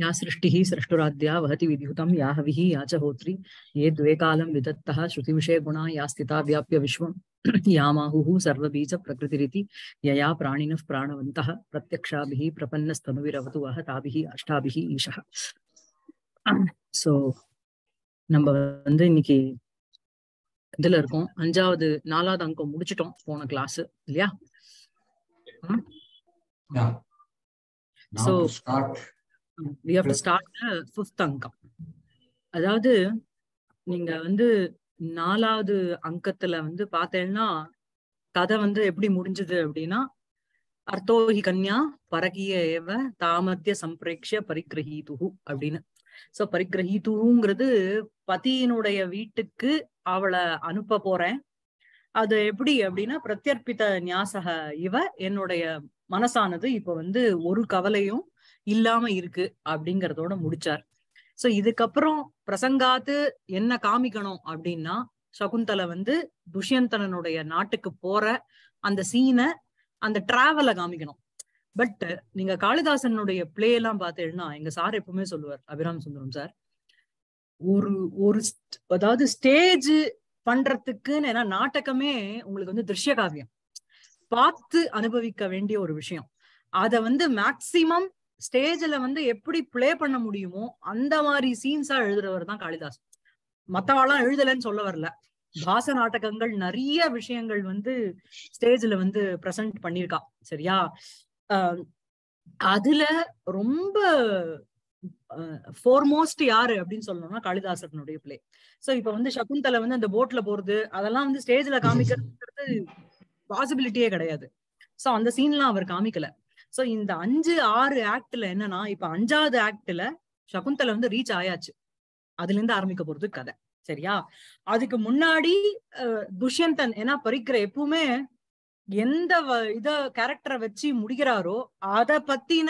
या सृष्टि सृष्टुराद्या वहति विद्युतं या या च ये द्वे कालं विदत्तः श्रुतिविषयगुणा या स्थिता व्याप्य विश्वं यामाहुः सर्वबीजप्रकृतिरिति यया प्राणिनः प्राणवन्तः प्रत्यक्षाभिः प्रपन्नस्तनुविरवतु वः ताभिः अष्टाभिः ईशः ஸோ நம்ம வந்து இன்னைக்கு இதுல இருக்கோம் அஞ்சாவது நாலாவது அங்கம் முடிச்சிட்டோம் போன கிளாஸ் இல்லையா ஸோ அங்கம் அதாவது நீங்க வந்து நாலாவது அங்கத்துல வந்து பார்த்தேன்னா கதை வந்து எப்படி முடிஞ்சது அப்படின்னா அர்த்தோகி கன்யா பரகிய ஏவ தாமத்திய சம்பிரேக்ஷ பரிகிரகீதுகு அப்படின்னு சோ பரிகிரகீதுகுங்கிறது பதியினுடைய வீட்டுக்கு அவளை அனுப்ப போறேன் அது எப்படி அப்படின்னா பிரத்யர்ப்பித்த நியாசக இவ என்னுடைய மனசானது இப்ப வந்து ஒரு கவலையும் இல்லாம இருக்கு அப்படிங்கறதோட முடிச்சார் சோ இதுக்கப்புறம் பிரசங்காத்து என்ன காமிக்கணும் அப்படின்னா சகுந்தலை வந்து துஷ்யந்தனனுடைய நாட்டுக்கு போற அந்த சீனை அந்த டிராவல காமிக்கணும் பட் நீங்க காளிதாசனுடைய பிளே எல்லாம் பார்த்தேன்னா எங்க சார் எப்பவுமே சொல்லுவார் அபிராம் சுந்தரம் சார் ஒரு ஒரு அதாவது ஸ்டேஜ் பண்றதுக்குன்னு ஏன்னா நாட்டகமே உங்களுக்கு வந்து திருஷ்ய காவியம் பார்த்து அனுபவிக்க வேண்டிய ஒரு விஷயம் அத வந்து மேக்சிமம் ஸ்டேஜ்ல வந்து எப்படி பிளே பண்ண முடியுமோ அந்த மாதிரி சீன்ஸா எழுதுறவர் தான் காளிதாஸ் மத்தவாலாம் எழுதலைன்னு சொல்ல வரல பாச நாடகங்கள் நிறைய விஷயங்கள் வந்து ஸ்டேஜ்ல வந்து ப்ரெசன்ட் பண்ணிருக்கா சரியா அதுல ரொம்ப ஃபோர்மோஸ்ட் யாரு அப்படின்னு சொல்லணும்னா காளிதாசனுடைய பிளே சோ இப்ப வந்து சகுந்தலை வந்து அந்த போட்ல போறது அதெல்லாம் வந்து ஸ்டேஜ்ல காமிக்கிறது பாசிபிலிட்டியே கிடையாது சோ அந்த சீன்லாம் அவர் காமிக்கல சோ இந்த அஞ்சு ஆறு ஆக்ட்ல என்னன்னா இப்ப அஞ்சாவது ஆக்ட்ல சகுந்தல வந்து ரீச் ஆயாச்சு அதுல இருந்து ஆரம்பிக்க போறது கதை சரியா அதுக்கு முன்னாடி துஷ்யந்தன் ஏன்னா பறிக்கிற எப்பவுமே எந்த இத கேரக்டரை வச்சு முடிகிறாரோ அத பத்தின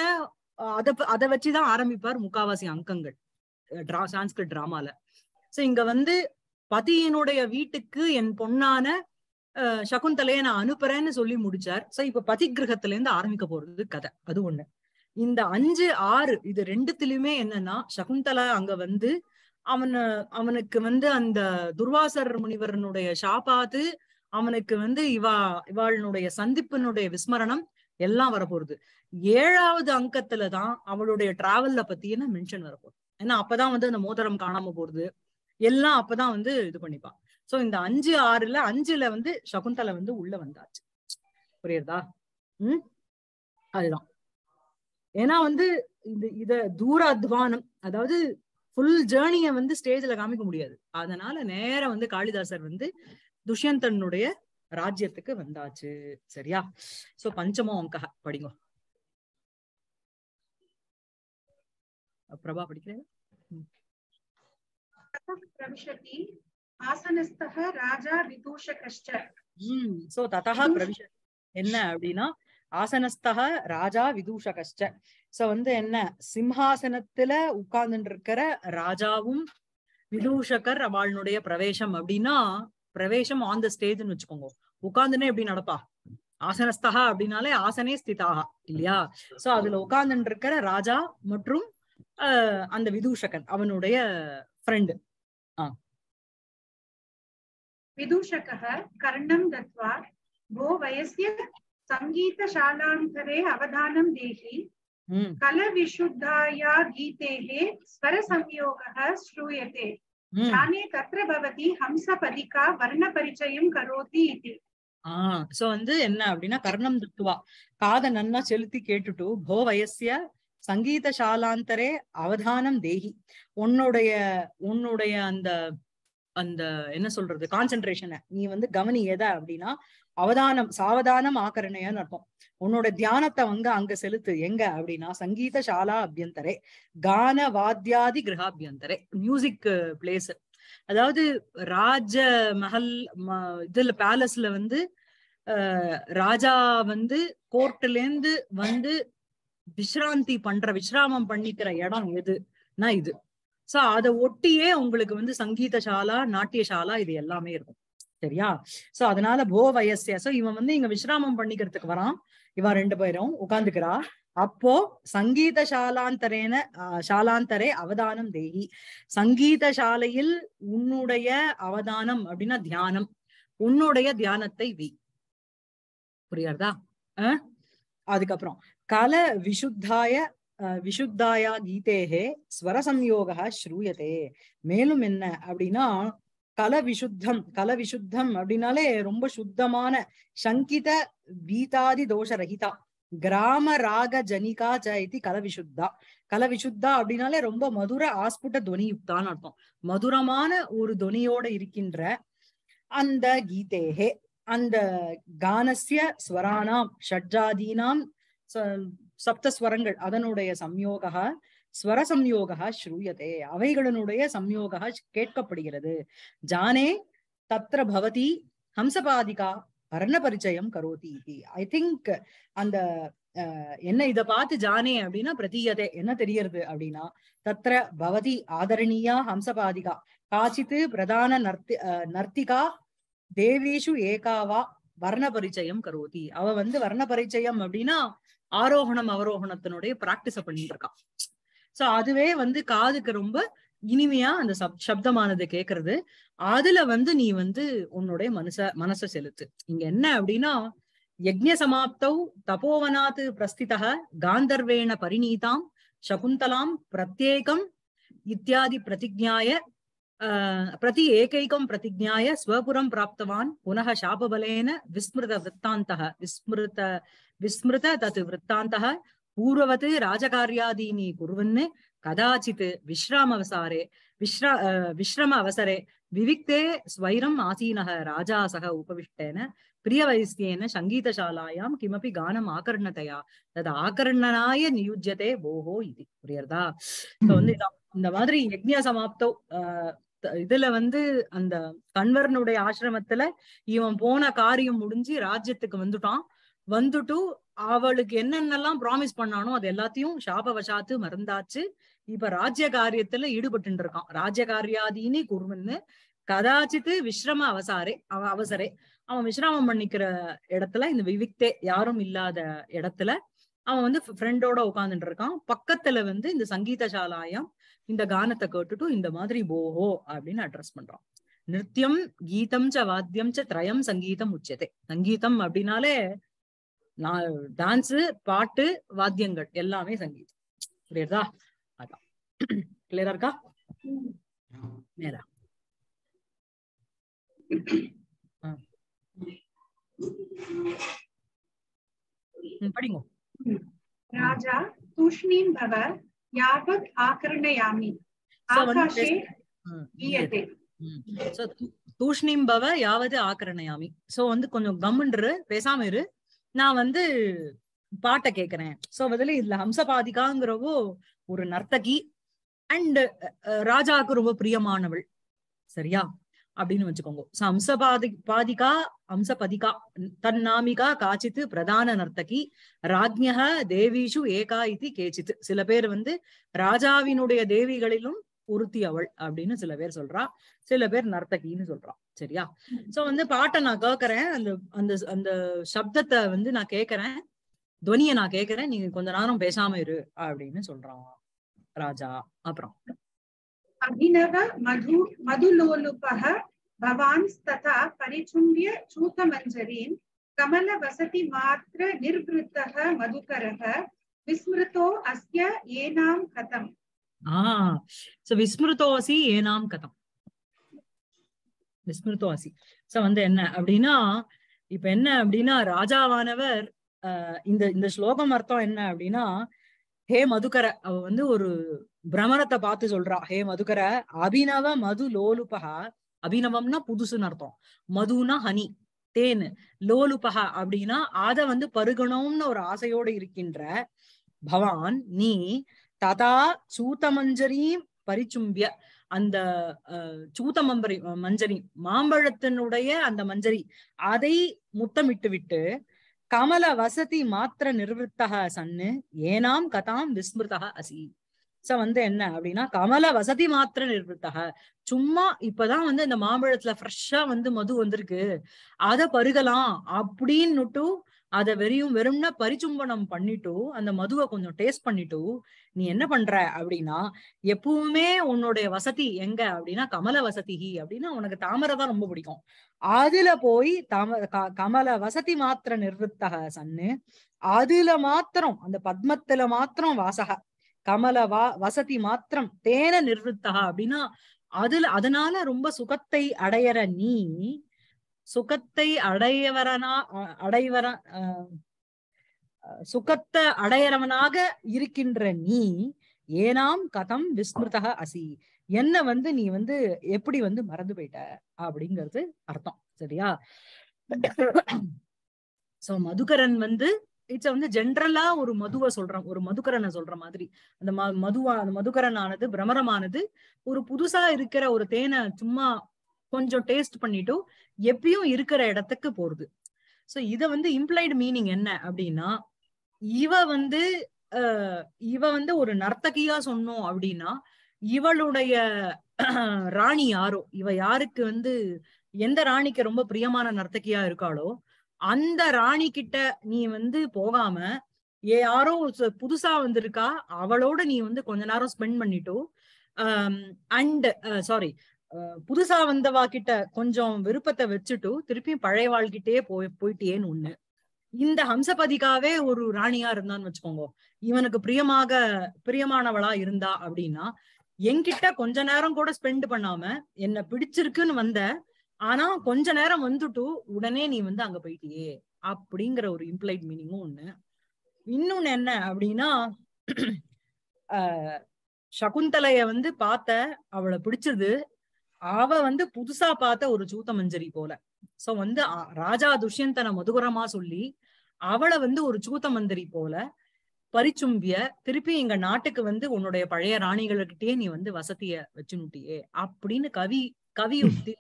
அத அத வச்சுதான் ஆரம்பிப்பார் முக்காவாசி அங்கங்கள் டிரா சான்ஸ்கிரிட் டிராமால சோ இங்க வந்து பதியினுடைய வீட்டுக்கு என் பொண்ணான சகுந்தலைய நான் அனுப்புறேன்னு சொல்லி முடிச்சார் சோ இப்ப பதிகிரகத்துல இருந்து ஆரம்பிக்க போறது கதை அது ஒண்ணு இந்த அஞ்சு ஆறு இது ரெண்டுத்திலயுமே என்னன்னா சகுந்தலா அங்க வந்து அவன அவனுக்கு வந்து அந்த துர்வாசர் முனிவரனுடைய ஷாபாத்து அவனுக்கு வந்து இவா இவாளுடைய சந்திப்பினுடைய விஸ்மரணம் எல்லாம் வரப்போறது ஏழாவது அங்கத்துலதான் அவளுடைய டிராவல்ல என்ன மென்ஷன் வரப்போகுது ஏன்னா அப்பதான் வந்து அந்த மோதிரம் காணாம போறது எல்லாம் அப்பதான் வந்து இது பண்ணிப்பான் சோ இந்த அஞ்சு ஆறுல அஞ்சுல வந்து சகுந்தலை வந்து உள்ள வந்தாச்சு புரியுறதா உம் அதுதான் ஏன்னா வந்து இந்த இத தூர அத்வானம் அதாவது ஃபுல் ஜேர்னிய வந்து ஸ்டேஜ்ல காமிக்க முடியாது அதனால நேரம் வந்து காளிதாசர் வந்து துஷ்யந்தனுடைய ராஜ்யத்துக்கு வந்தாச்சு சரியா சோ பஞ்சமோ அங்க படிங்க பிரபா படிக்கிறேன் ராஜா சோ பிரவிஷ என்ன அப்படின்னா ஆசனஸ்தக ராஜா விதூஷ கஷ்ட சோ வந்து என்ன சிம்ஹாசனத்துல உட்கார்ந்துட்டு இருக்கிற ராஜாவும் விதூஷகர் அவளுடைய பிரவேசம் அப்படின்னா பிரவேசம் ஆன் த ஸ்டேஜ்னு வச்சுக்கோங்க உட்கார்ந்துனே எப்படி நடப்பா ஆசனஸ்தகா அப்படின்னாலே ஆசனே ஸ்திதாகா இல்லையா சோ அதுல உட்கார்ந்துட்டு இருக்கிற ராஜா மற்றும் அந்த விதூஷகன் அவனுடைய ஃப்ரெண்டு ஆஹ் विदूषकः कर्णं दत्वा भो वयस्य सङ्गीतशालान्तरे अवधानं देहि कलविशुद्धाया गीतेः स्वरसंयोगः श्रूयते जाने तत्र भवति हंसपदिका वर्णपरिचयं करोति इति சோ வந்து என்ன அப்படின்னா கர்ணம் துத்துவா காத நன்னா செலுத்தி கேட்டுட்டு போ வயசிய சங்கீத சாலாந்தரே அவதானம் தேகி உன்னுடைய உன்னுடைய அந்த அந்த என்ன சொல்றது கான்சென்ட்ரேஷனை நீ வந்து கவனி எதை அப்படின்னா அவதானம் சாவதானம் ஆக்கரணையான்னு அர்த்தம் உன்னோட தியானத்தை வந்து அங்க செலுத்து எங்க அப்படின்னா சங்கீத சாலா அபியந்தரே கான வாத்தியாதி கிரகாபியந்தரே மியூசிக் பிளேஸ் அதாவது ராஜ மஹல் இதுல பேலஸ்ல வந்து ராஜா வந்து கோர்ட்ல இருந்து வந்து விஸ்ராந்தி பண்ற விஸ்ராமம் பண்ணிக்கிற இடம் எதுனா இது சோ அதை ஒட்டியே உங்களுக்கு வந்து சங்கீத சாலா நாட்டிய சாலா இது எல்லாமே இருக்கும் சரியா சோ அதனால போ வயசியா சோ இவன் வந்து இங்க விசிராமம் பண்ணிக்கிறதுக்கு வரான் இவன் ரெண்டு பேரும் உட்காந்துக்கிறா அப்போ சங்கீத சாலாந்தரேன சாலாந்தரே அவதானம் தேகி சங்கீத சாலையில் உன்னுடைய அவதானம் அப்படின்னா தியானம் உன்னுடைய தியானத்தை வி புரியாதா அதுக்கப்புறம் கல விசுத்தாய விஷுத்தாயா கீதேகே ஸ்வரசம்யோகா ஸ்ரூயதே மேலும் என்ன அப்படின்னா கல விசுத்தம் கல விசுத்தம் அப்படின்னாலே ரொம்ப சுத்தமான சங்கித பீதாதி தோஷ ரஹிதா கிராம ராக ஜனிகா விசுத்தா கல விசுத்தா அப்படின்னாலே ரொம்ப மதுர ஆஸ்புட்ட துவனியுக்தான்னு அர்த்தம் மதுரமான ஒரு துவனியோட இருக்கின்ற அந்த கீதேகே அந்த கானசிய ஸ்வரானாம் ஷட்ஜாதீனாம் சப்தஸ்வரங்கள் அதனுடைய சம்யோகா ஸ்வர சம்யோகா ஸ்ரூயதே அவைகளினுடைய சம்யோகா கேட்கப்படுகிறது ஜானே தத்ர பவதி ஹம்சபாதிகா வர்ண பரிச்சயம் கரோதி இது ஐ திங்க் அந்த என்ன இத பார்த்து ஜானே அப்படின்னா பிரதீயதே என்ன தெரியறது அப்படின்னா தத்ர பவதி ஆதரணியா ஹம்சபாதிகா காசித்து பிரதான நர்த்தி நர்த்திகா தேவேஷு ஏகாவா வர்ண பரிச்சயம் கரோதி அவ வந்து வர்ண பரிச்சயம் அப்படின்னா ஆரோகணம் அவரோகணத்தினுடைய பிராக்டிஸ பண்ணிட்டு இருக்கான் சோ அதுவே வந்து காதுக்கு ரொம்ப இனிமையா அந்த சப் சப்தமானது கேக்குறது அதுல வந்து நீ வந்து உன்னுடைய மனச மனச செலுத்து இங்க என்ன அப்படின்னா யஜ்ய சமாப்தௌ தபோவனாத்து பிரஸ்திதக காந்தர்வேண பரிணீதாம் சகுந்தலாம் பிரத்யேகம் இத்தியாதி பிரதிஜாய பிரதி ஏகைகம் பிரதிஜாய ஸ்வபுரம் பிராப்தவான் புனக சாபபலேன விஸ்மிருத விற்த்தாந்தக விஸ்மிருத விஸ்மிருத தத் விற்த்தாந்தः பூர்வவத் ராஜகாரியாதீனி குருவன் கதாச்சித் அவசாரே விஸ்ரா விஸ்ரம அவசரே விவிக்தே ஸ்வைரம் ஆசீன ராஜா சக உபவிஷ்டேன பிரியவைஸ்யேன சங்கீதசாலாயாம் கிமபி கானம் ஆகர்ணத்தையா தது ஆகர்ணனாய நியுஜ்யதே போஹோ இது புரியறதா ஸோ வந்து இந்த மாதிரி யஜ்ய சமாப்தோ இதுல வந்து அந்த கண்வர்னுடைய ஆசிரமத்துல இவன் போன காரியம் முடிஞ்சு ராஜ்யத்துக்கு வந்துட்டான் வந்துட்டு அவளுக்கு என்னென்னலாம் ப்ராமிஸ் பண்ணானோ அது எல்லாத்தையும் சாபவசாத்து மறந்தாச்சு இப்ப ராஜ்ய காரியத்துல ஈடுபட்டு இருக்கான் ராஜ்ய காரியாதீனி குருவன்னு கதாச்சித்து விஸ்ரம அவசாரே அவ அவசரே அவன் விஸ்ராமம் பண்ணிக்கிற இடத்துல இந்த விவிக்தே யாரும் இல்லாத இடத்துல அவன் வந்து ஃப்ரெண்டோட உட்காந்துட்டு இருக்கான் பக்கத்துல வந்து இந்த சங்கீத சாலாயம் இந்த கானத்தை கேட்டுட்டு இந்த மாதிரி போஹோ அப்படின்னு அட்ரஸ் பண்றான் நிருத்தியம் கீதம் ச வாத்தியம் ச திரயம் சங்கீதம் உச்சதே சங்கீதம் அப்படின்னாலே டான்ஸு பாட்டு வாத்தியங்கள் எல்லாமே சங்கீதம் புரியுதா அதான் கிளியரா இருக்கா நேரா படிங்க ராஜா தூஷ்ணீம் பவ யாவத் ஆகர்ணயாமி ஆகாஷே பவ யாவது ஆக்கிரணையாமி சோ வந்து கொஞ்சம் கம்முன்று பேசாம இரு நான் வந்து பாட்டை கேட்கறேன் சோ பதில இதுல ஹம்சபாதிகாங்கிறவோ ஒரு நர்த்தகி அண்ட் ராஜாவுக்கு ரொம்ப பிரியமானவள் சரியா அப்படின்னு வச்சுக்கோங்க சோ ஹம்சபாதி பாதிகா ஹம்சபதிகா தன்னாமிகா காச்சித்து பிரதான நர்த்தகி ராஜ்யா தேவிஷு ஏகா இது கேச்சித்து சில பேர் வந்து ராஜாவினுடைய தேவிகளிலும் ஒருத்தி அவள் அப்படின்னு சில பேர் சொல்றா சில பேர் நர்த்தகின்னு சொல்றான் சரியா சோ வந்து பாட்டை நான் கேக்குறேன் அந்த அந்த அந்த சப்தத்தை வந்து நான் கேக்குறேன் துவனிய நான் கேக்குறேன் நீங்க கொஞ்ச நேரம் பேசாம இரு அப்படின்னு சொல்றான் ராஜா அப்புறம் அபிநவ மது மதுலோலுபக பவான் ததா சூத்த மஞ்சரின் கமல வசதி மாத்திர நிர்வத்தக மதுகரக விஸ்மிருத்தோ அஸ்ய ஏனாம் கதம் ಸೊ விஸ்மிருதோசி ஏனாம் கதம் விஸ்மிருதோசி சோ வந்து என்ன அப்படின்னா இப்ப என்ன அப்படின்னா ராஜாவானவர் இந்த இந்த ஸ்லோகம் அர்த்தம் என்ன அப்படின்னா ஹே மதுகர அவ வந்து ஒரு பிரமணத்தை பார்த்து சொல்றா ஹே மதுகர அபினவ மது லோலுபகா அபினவம்னா புதுசுன்னு அர்த்தம் மதுனா ஹனி தேன் லோலுபகா அப்படின்னா அத வந்து பருகணும்னு ஒரு ஆசையோடு இருக்கின்ற பவான் நீ ததா மஞ்சரியும் பரிச்சும்பிய அந்த சூத்த மம்பரி மஞ்சரி மாம்பழத்தினுடைய அந்த மஞ்சரி அதை முத்தமிட்டு விட்டு கமல வசதி மாத்திர நிர்வத்தக சன்னு ஏனாம் கதாம் விஸ்மிருதக அசி சோ வந்து என்ன அப்படின்னா கமல வசதி மாத்திர நிர்வத்தக சும்மா இப்பதான் வந்து இந்த மாம்பழத்துல ஃப்ரெஷ்ஷா வந்து மது வந்திருக்கு அத பருகலாம் அப்படின்னுட்டு அதை வெறியும் வெறும்னா பரிச்சும்பனம் பண்ணிட்டு அந்த மதுவை கொஞ்சம் டேஸ்ட் பண்ணிட்டு நீ என்ன பண்ற அப்படின்னா எப்பவுமே உன்னுடைய வசதி எங்க அப்படின்னா கமல வசதி அப்படின்னா உனக்கு தாமரை தான் ரொம்ப பிடிக்கும் அதுல போய் தாம கமல வசதி மாத்திர நிர்வத்தக சன்னு அதுல மாத்திரம் அந்த பத்மத்துல மாத்திரம் வாசக கமல வா வசதி மாத்திரம் தேன நிர்வத்தக அப்படின்னா அதுல அதனால ரொம்ப சுகத்தை அடையற நீ சுகத்தை அடையவரனா அடைவர சுகத்தை அடையறவனாக இருக்கின்ற நீ ஏனாம் கதம் விஸ்மிருதக அசி என்ன வந்து நீ வந்து எப்படி வந்து மறந்து போயிட்ட அப்படிங்கிறது அர்த்தம் சரியா சோ மதுகரன் வந்து இட்ஸ் வந்து ஜென்ரலா ஒரு மதுவை சொல்றோம் ஒரு மதுகரனை சொல்ற மாதிரி அந்த மதுவா அந்த மதுகரன் ஆனது பிரமரமானது ஒரு புதுசா இருக்கிற ஒரு தேனை சும்மா கொஞ்சம் டேஸ்ட் பண்ணிட்டு எப்பயும் இருக்கிற இடத்துக்கு போறது சோ இத வந்து இம்ப்ளைடு மீனிங் என்ன அப்படின்னா இவ வந்து இவ வந்து ஒரு நர்த்தகியா சொன்னோம் அப்படின்னா இவளுடைய ராணி யாரோ இவ யாருக்கு வந்து எந்த ராணிக்கு ரொம்ப பிரியமான நர்த்தகியா இருக்காளோ அந்த ராணி கிட்ட நீ வந்து போகாம ஏ யாரோ புதுசா வந்திருக்கா அவளோட நீ வந்து கொஞ்ச நேரம் ஸ்பெண்ட் பண்ணிட்டோ அண்ட் சாரி புதுசா வந்தவா கிட்ட கொஞ்சம் விருப்பத்தை வச்சுட்டு திருப்பியும் பழைய வாழ்கிட்டே போய் போயிட்டேன்னு ஒண்ணு இந்த ஹம்சபதிக்காவே ஒரு ராணியா இருந்தான்னு வச்சுக்கோங்க இவனுக்கு பிரியமாக பிரியமானவளா இருந்தா அப்படின்னா என்கிட்ட கொஞ்ச நேரம் கூட ஸ்பெண்ட் பண்ணாம என்ன பிடிச்சிருக்குன்னு வந்த ஆனா கொஞ்ச நேரம் வந்துட்டு உடனே நீ வந்து அங்க போயிட்டியே அப்படிங்கிற ஒரு இம்ப்ளைட் மீனிங்கும் ஒண்ணு இன்னொன்னு என்ன அப்படின்னா சகுந்தலைய வந்து பார்த்த அவளை பிடிச்சது அவ வந்து புதுசா பார்த்த ஒரு ஜூத்த மஞ்சரி போல சோ வந்து ராஜா துஷ்யந்தனை மதுகுரமா சொல்லி அவளை வந்து ஒரு சூத்த மந்திரி போல பரிச்சும்பிய திருப்பி எங்க நாட்டுக்கு வந்து உன்னுடைய பழைய ராணிகளுக்கிட்டே நீ வந்து வசதிய வச்சுனுட்டியே அப்படின்னு கவி கவி உத்தி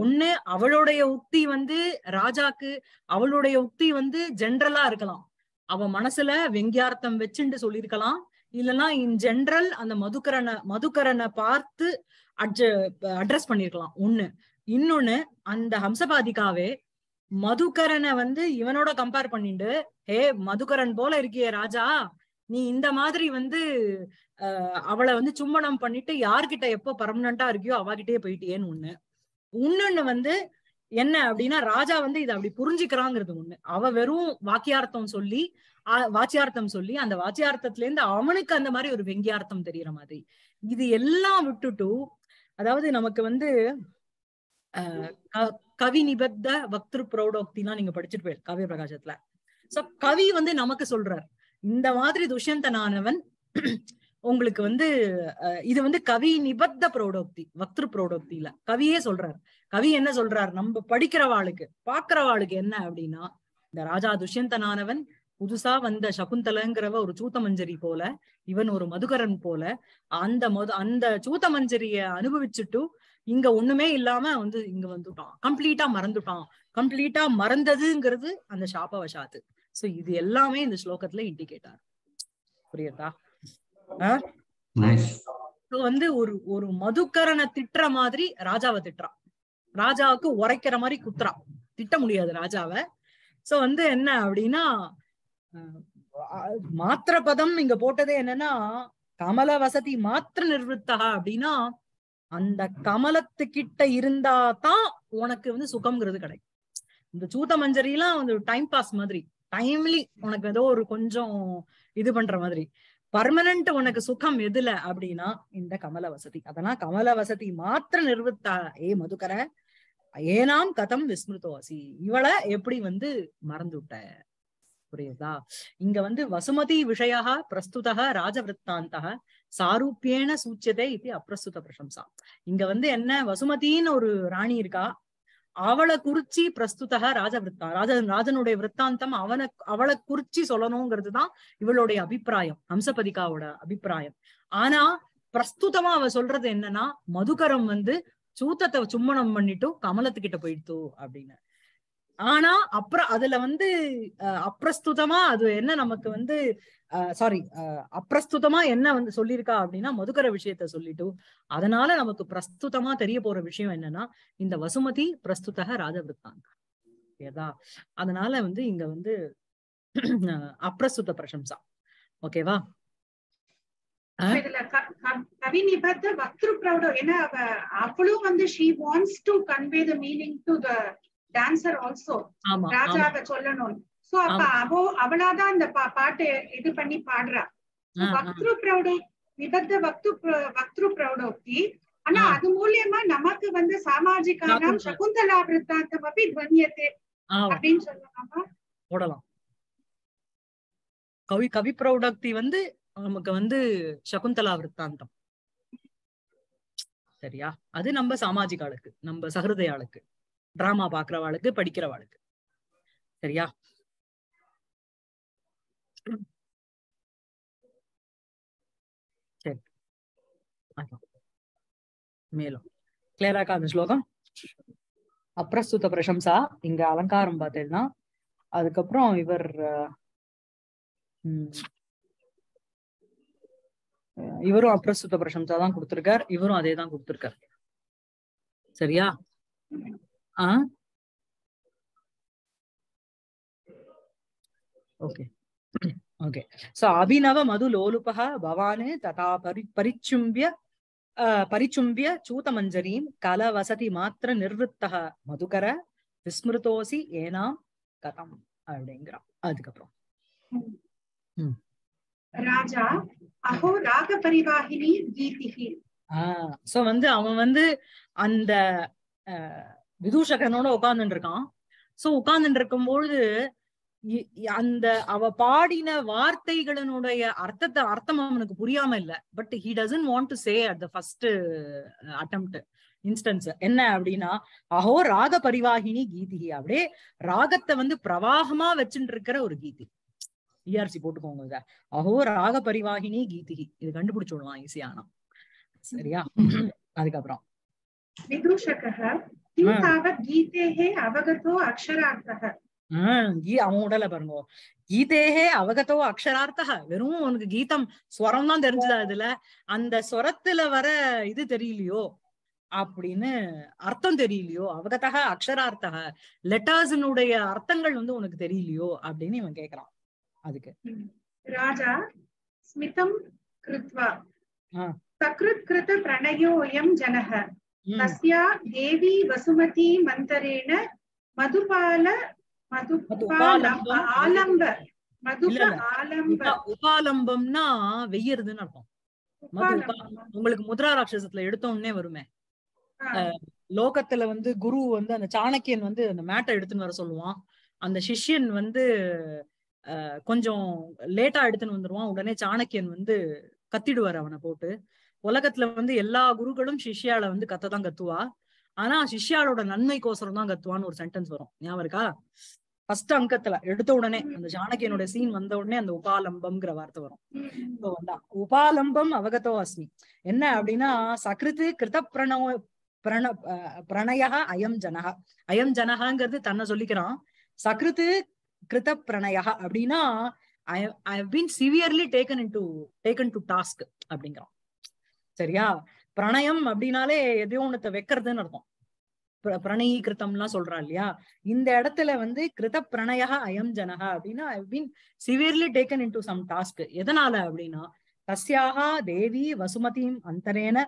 ஒண்ணு அவளுடைய உக்தி வந்து ராஜாக்கு அவளுடைய உக்தி வந்து ஜென்ரலா இருக்கலாம் அவ மனசுல வெங்கியார்த்தம் வச்சுண்டு சொல்லியிருக்கலாம் இல்லைன்னா இன் ஜென்ரல் அந்த மதுக்கரனை மதுக்கரனை பார்த்து அட்ஜ அட்ரஸ் பண்ணிருக்கலாம் ஒண்ணு இன்னொன்னு அந்த ஹம்சபாதிகாவே மதுகரனை வந்து இவனோட கம்பேர் பண்ணிட்டு ஹே மதுகரன் போல இருக்கிய ராஜா நீ இந்த மாதிரி வந்து அவளை வந்து சும்மனம் பண்ணிட்டு யார்கிட்ட எப்போ பர்மனண்டா இருக்கியோ அவகிட்டயே போயிட்டியேன்னு ஒண்ணு இன்னொன்னு வந்து என்ன அப்படின்னா ராஜா வந்து இதை அப்படி புரிஞ்சுக்கிறாங்கிறது ஒண்ணு அவ வெறும் வாக்கியார்த்தம் சொல்லி வாச்சியார்த்தம் சொல்லி அந்த வாச்சியார்த்தத்துல இருந்து அவனுக்கு அந்த மாதிரி ஒரு வெங்கியார்த்தம் தெரியற மாதிரி இது எல்லாம் விட்டுட்டு அதாவது நமக்கு வந்து கவி நிபத்த பக்திரு பிரௌடோக்திலாம் நீங்க படிச்சுட்டு போயிரு காவிய பிரகாசத்துல சோ கவி வந்து நமக்கு சொல்றார் இந்த மாதிரி துஷ்யந்தனானவன் உங்களுக்கு வந்து இது வந்து கவி நிபத்த பிரௌடோக்தி வக்திரு பிரௌடோக்தியில கவியே சொல்றார் கவி என்ன சொல்றார் நம்ம படிக்கிறவாளுக்கு பாக்குறவாளுக்கு என்ன அப்படின்னா இந்த ராஜா துஷ்யந்தனானவன் புதுசா வந்த சகுந்தலங்கிறவ ஒரு சூத்த மஞ்சரி போல இவன் ஒரு மதுகரன் போல அந்த மது அந்த சூத்த மஞ்சரிய அனுபவிச்சுட்டு இங்க ஒண்ணுமே இல்லாம வந்து இங்க வந்துட்டான் கம்ப்ளீட்டா மறந்துட்டான் கம்ப்ளீட்டா மறந்ததுங்கிறது அந்த சாபவசாத்து சோ இது எல்லாமே இந்த ஸ்லோகத்துல இண்டிகேட்டார் புரியுதா வந்து ஒரு ஒரு மதுக்கரனை திட்டுற மாதிரி ராஜாவை திட்டுறான் ராஜாவுக்கு உரைக்கிற மாதிரி குத்துறான் திட்ட முடியாது ராஜாவை சோ வந்து என்ன அப்படின்னா மாத்திர பதம் இங்க போட்டதே என்னன்னா கமல வசதி மாத்திர நிர்வத்தா அப்படின்னா அந்த கமலத்துக்கிட்ட இருந்தா தான் உனக்கு வந்து சுகம்ங்கிறது கிடைக்கும் இந்த சூத்த மஞ்சரிலாம் வந்து டைம் பாஸ் மாதிரி டைம்லி உனக்கு ஏதோ ஒரு கொஞ்சம் இது பண்ற மாதிரி பர்மனன்ட் உனக்கு சுகம் எதுல அப்படின்னா இந்த கமல வசதி அதெல்லாம் கமல வசதி மாத்திர நிர்வத்த ஏ மதுக்கர ஏனாம் கதம் விஸ்மிருத்தோசி இவளை எப்படி வந்து மறந்து விட்ட புரியுதா இங்க வந்து வசுமதி விஷய பிரஸ்துத ராஜவிருத்தாந்த சாரூப்பியேன சூச்சியதே இது அப்பிரஸ்துத பிரசம்சா இங்க வந்து என்ன வசுமதின்னு ஒரு ராணி இருக்கா அவளை குறிச்சி பிரஸ்துதா ராஜவிருத்தா ராஜ ராஜனுடைய விற்த்தாந்தம் அவனை அவளை குறிச்சி சொல்லணுங்கிறது தான் இவளுடைய அபிப்பிராயம் ஹம்சபதிகாவோட அபிப்பிராயம் ஆனா பிரஸ்துதமா அவ சொல்றது என்னன்னா மதுகரம் வந்து சூத்தத்தை சும்மனம் பண்ணிட்டும் கமலத்துக்கிட்ட போயிடுத்து அப்படின்னு ஆனா அப்புறம் அதுல வந்து அப்பிரஸ்துதமா அது என்ன நமக்கு வந்து சாரி அப்பிரஸ்துதமா என்ன வந்து சொல்லியிருக்கா அப்படின்னா மதுகர விஷயத்த சொல்லிட்டு அதனால நமக்கு பிரஸ்துதமா தெரிய போற விஷயம் என்னன்னா இந்த வசுமதி பிரஸ்துதக ராஜவிருத்தாங்க ஓகேதா அதனால வந்து இங்க வந்து அப்பிரஸ்துத பிரசம்சா ஓகேவா இதுல கவி ஏன்னா அவளும் வந்து she wants to convey the meaning to the dancer also ராஜாவ சொல்லணும் சோ அப்ப அவோ அவளாதான் இந்த பாட்டு இது பண்ணி பாடுறா பக்ரு பிரௌடோ விபத்த பக்து பக்ரு பிரௌடோக்தி ஆனா அது மூலியமா நமக்கு வந்து சாமாஜிகானாம் சகுந்தலா விருத்தாந்தம் அப்படி துவனியத்தே அப்படின்னு சொல்லலாமா போடலாம் கவி கவி பிரௌடக்தி வந்து நமக்கு வந்து சகுந்தலா விருத்தாந்தம் சரியா அது நம்ம சாமாஜிக ஆளுக்கு நம்ம சகிருதய ஆளுக்கு டிராமா பாக்குறவாளுக்கு படிக்கிறவாளுக்கு சரியா சரி மேலும் கிளியராக்கா அந்த ஸ்லோகம் அப்பிரஸ்துத பிரசம்சா இங்க அலங்காரம் பார்த்தேன்னா அதுக்கப்புறம் இவர் இவரும் அப்பிரஸ்துத பிரசம்சா தான் கொடுத்திருக்கார் இவரும் அதே தான் கொடுத்திருக்கார் சரியா ஆ ஓகே சோ அபிநவ மது லோலுபகா பவானே ததா பரிச்சும்பிய பரிச்சும்பிய சூதமஞ்சரீம் கல வசதி மாத்திர நிர்வத்தக மதுகர விஸ்மிருதோசி ஏனாம் கதம் அப்படிங்கிறான் அதுக்கப்புறம் ராஜா அஹோ ராக சோ வந்து அவன் வந்து அந்த விதூஷகனோட உட்கார்ந்துட்டு இருக்கான் சோ உட்கார்ந்துட்டு இருக்கும்போது அந்த அவ பாடின வார்த்தைகளினுடைய அர்த்தத்தை அர்த்தம் அவனுக்கு புரியாம இல்ல but he doesn't want to say at the first attempt instance என்ன அப்படின்னா அஹோ ராக பரிவாகினி கீதி அப்படியே ராகத்தை வந்து பிரவாகமா வச்சுட்டு இருக்கிற ஒரு கீதி இஆர்சி e போட்டுக்கோங்க இத அஹோ ராக பரிவாகினி கீதி இது கண்டுபிடிச்சு விடலாம் ஈஸியானா சரியா அதுக்கப்புறம் விதூஷக கிம் அவகதோ அக்ஷரார்த்தக பாருங்க கீதேஹே அவகதோ அக்ஷரார்த்தக வெறும் உனக்கு கீதம் ஸ்வரம் தான் தெரிஞ்சதா அதுல அந்த ஸ்வரத்துல வர இது தெரியலையோ அப்படின்னு அர்த்தம் தெரியலையோ அவகதா அக்ஷரார்த்தக லெட்டர்ஸினுடைய அர்த்தங்கள் வந்து உனக்கு தெரியலையோ அப்படின்னு இவன் கேக்குறான் அதுக்கு ராஜா ஸ்மிதம் கிருத்வா சக்ருத் கிருத பிரணயோயம் ஜனக தேவி तस्या देवी वसुमती मन्तरेण ஆலம்ப உபாலம்பம்னா வெய்யறதுன்னு அர்த்தம் உங்களுக்கு முத்ரா ராட்சசத்துல எடுத்தோம்னே வருமே லோகத்துல வந்து குரு வந்து அந்த சாணக்கியன் வந்து அந்த மேட்டை எடுத்துன்னு வர சொல்லுவான் அந்த சிஷ்யன் வந்து கொஞ்சம் லேட்டா எடுத்துன்னு வந்துருவான் உடனே சாணக்கியன் வந்து கத்திடுவார் அவனை போட்டு உலகத்துல வந்து எல்லா குருக்களும் சிஷ்யால வந்து கத்ததான் கத்துவா ஆனா சிஷ்யாலோட கோசரம் தான் கத்துவான்னு ஒரு சென்டென்ஸ் வரும் ஞாபகம் இருக்கா ஃபர்ஸ்ட் அங்கத்துல எடுத்த உடனே அந்த ஜானகியனுடைய சீன் வந்த உடனே அந்த உபாலம்பம்ங்கிற வார்த்தை வரும் உபாலம்பம் அவகதோ அஸ்மி என்ன அப்படின்னா சக்ருத்து கிருத பிரணவ பிரண பிரணயா அயம் ஜனகா அயம் ஜனகாங்கிறது தன்னை சொல்லிக்கிறான் சக்ருத்து கிருத பிரணயா அப்படின்னா I I been severely taken in to taken to task அப்படிங்கிறான் சரியா பிரணயம் அப்படின்னாலே எதையோ ஒண்ணத்தை வைக்கிறதுன்னு அர்த்தம் பிரணயி கிருத்தம்லாம் சொல்றா இல்லையா இந்த இடத்துல வந்து கிருத பிரணயா அயம் ஜனகா அப்படின்னா I mean severely taken in to some task எதனால அப்படின்னா தஸ்யாகா தேவி வசுமதியும் அந்தரேன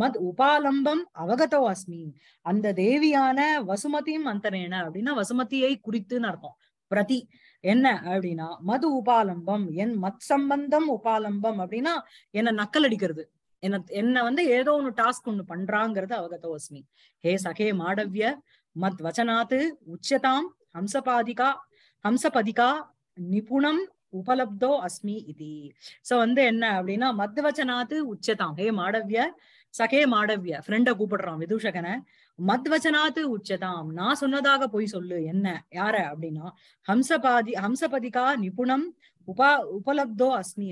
மத் உபாலம்பம் அவகதோ அஸ்மி அந்த தேவியான வசுமதியும் அந்தரேன அப்படின்னா வசுமதியை குறித்துன்னு அர்த்தம் பிரதி என்ன அப்படின்னா மது உபாலம்பம் என் மத் சம்பந்தம் உபாலம்பம் அப்படின்னா என்ன நக்கல் அடிக்கிறது என்ன என்ன வந்து ஏதோ ஒன்னு டாஸ்க் ஒண்ணு பண்றாங்கிறது அவகதோஸ்மி ஹே சகே மாடவ்ய மத் வச்சனாத்து உச்சதாம் ஹம்சபாதிகா ஹம்சபதிகா நிபுணம் உபலப்தோ அஸ்மி இது சோ வந்து என்ன அப்படின்னா மத்வச்சனாத்து உச்சதாம் ஹே மாடவ்ய சகே மாடவ்ய ஃப்ரெண்ட கூப்பிடுறான் விதூஷகனை மத்வச்சனாத்து உச்சதாம் நான் சொன்னதாக போய் சொல்லு என்ன யார அப்படின்னா ஹம்சபாதி ஹம்சபதிகா நிபுணம் உபா உபலப்தோ அஸ்மி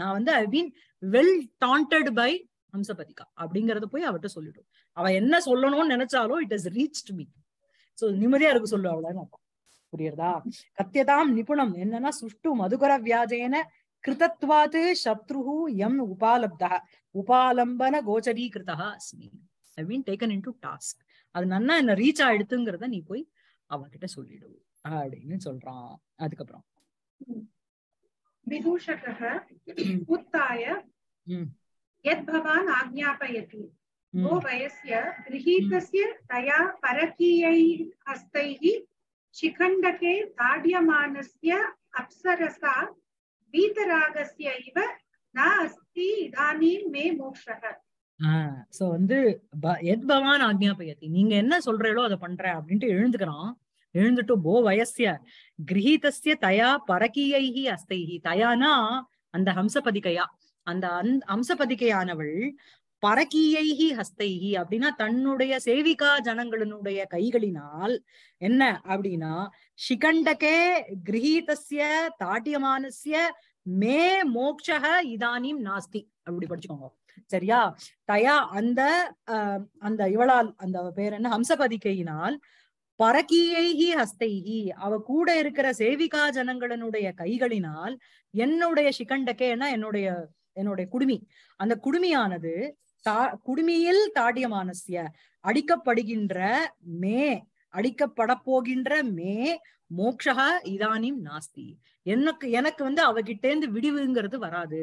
நான் வந்து I mean well taunted by ஹம்சபதிகா அப்படிங்கறத போய் அவர்கிட்ட சொல்லிடும் அவ என்ன சொல்லணும்னு நினைச்சாலும் it is reach me so நிம்மதியா இருக்கு சொல்லு அவ்வளவுதான் புரியுறதா கத்தியதாம் நிபுணம் என்னன்னா சுஷ்டு மதுகர வியாஜேன கிருதத்வாத்து சத்ருஹு எம் உபாலப்தா உபாலம்பன கோச்சரீகிருதா அஸ்மி I mean taken in to task அது நன்னா என்ன ரீச் ஆயிடுத்துங்கிறத நீ போய் அவகிட்ட சொல்லிடு அப்படின்னு சொல்றான் அதுக்கப்புறம் விதூஷக உத்தாய यद् आज्ञापयति वयस्य गृहीतस्य तया परकीयैः हस्तैः शिखण्डके ताड्यमानस्य अप्सरसा வீதராகசிய இவ நாஸ்தி இதானீம் சோ வந்து எத் பவான் ஆக்ஞாபயத்தி நீங்க என்ன சொல்றீங்களோ அதை பண்ற அப்படின்ட்டு எழுந்துக்கிறான் எழுந்துட்டு போ வயசிய கிரகீதஸ்ய தயா பரகீயைஹி அஸ்தைஹி தயானா அந்த ஹம்சபதிகையா அந்த அம்சபதிகையானவள் பரக்கியைகி ஹஸ்தைகி அப்படின்னா தன்னுடைய சேவிகா ஜனங்களினுடைய கைகளினால் என்ன அப்படின்னா ஷிகண்டகே கிரகீதசிய தாட்டியமானசிய மே மோக்ஷக இதானிம் நாஸ்தி அப்படி படிச்சுக்கோங்க சரியா தயா அந்த அந்த இவளால் அந்த பேர் என்ன ஹம்சபதிக்கையினால் பரக்கியைகி ஹஸ்தைகி அவ கூட இருக்கிற சேவிகா ஜனங்களினுடைய கைகளினால் என்னுடைய ஷிகண்டகேனா என்னுடைய என்னுடைய குடுமி அந்த குடுமியானது தா குடுமியில் தாடியமானசிய அடிக்கப்படுகின்ற மே அடிக்கப்பட போகின்ற மே மோக்ஷகா இதானிம் நாஸ்தி எனக்கு எனக்கு வந்து அவகிட்டேந்து விடிவுங்கிறது வராது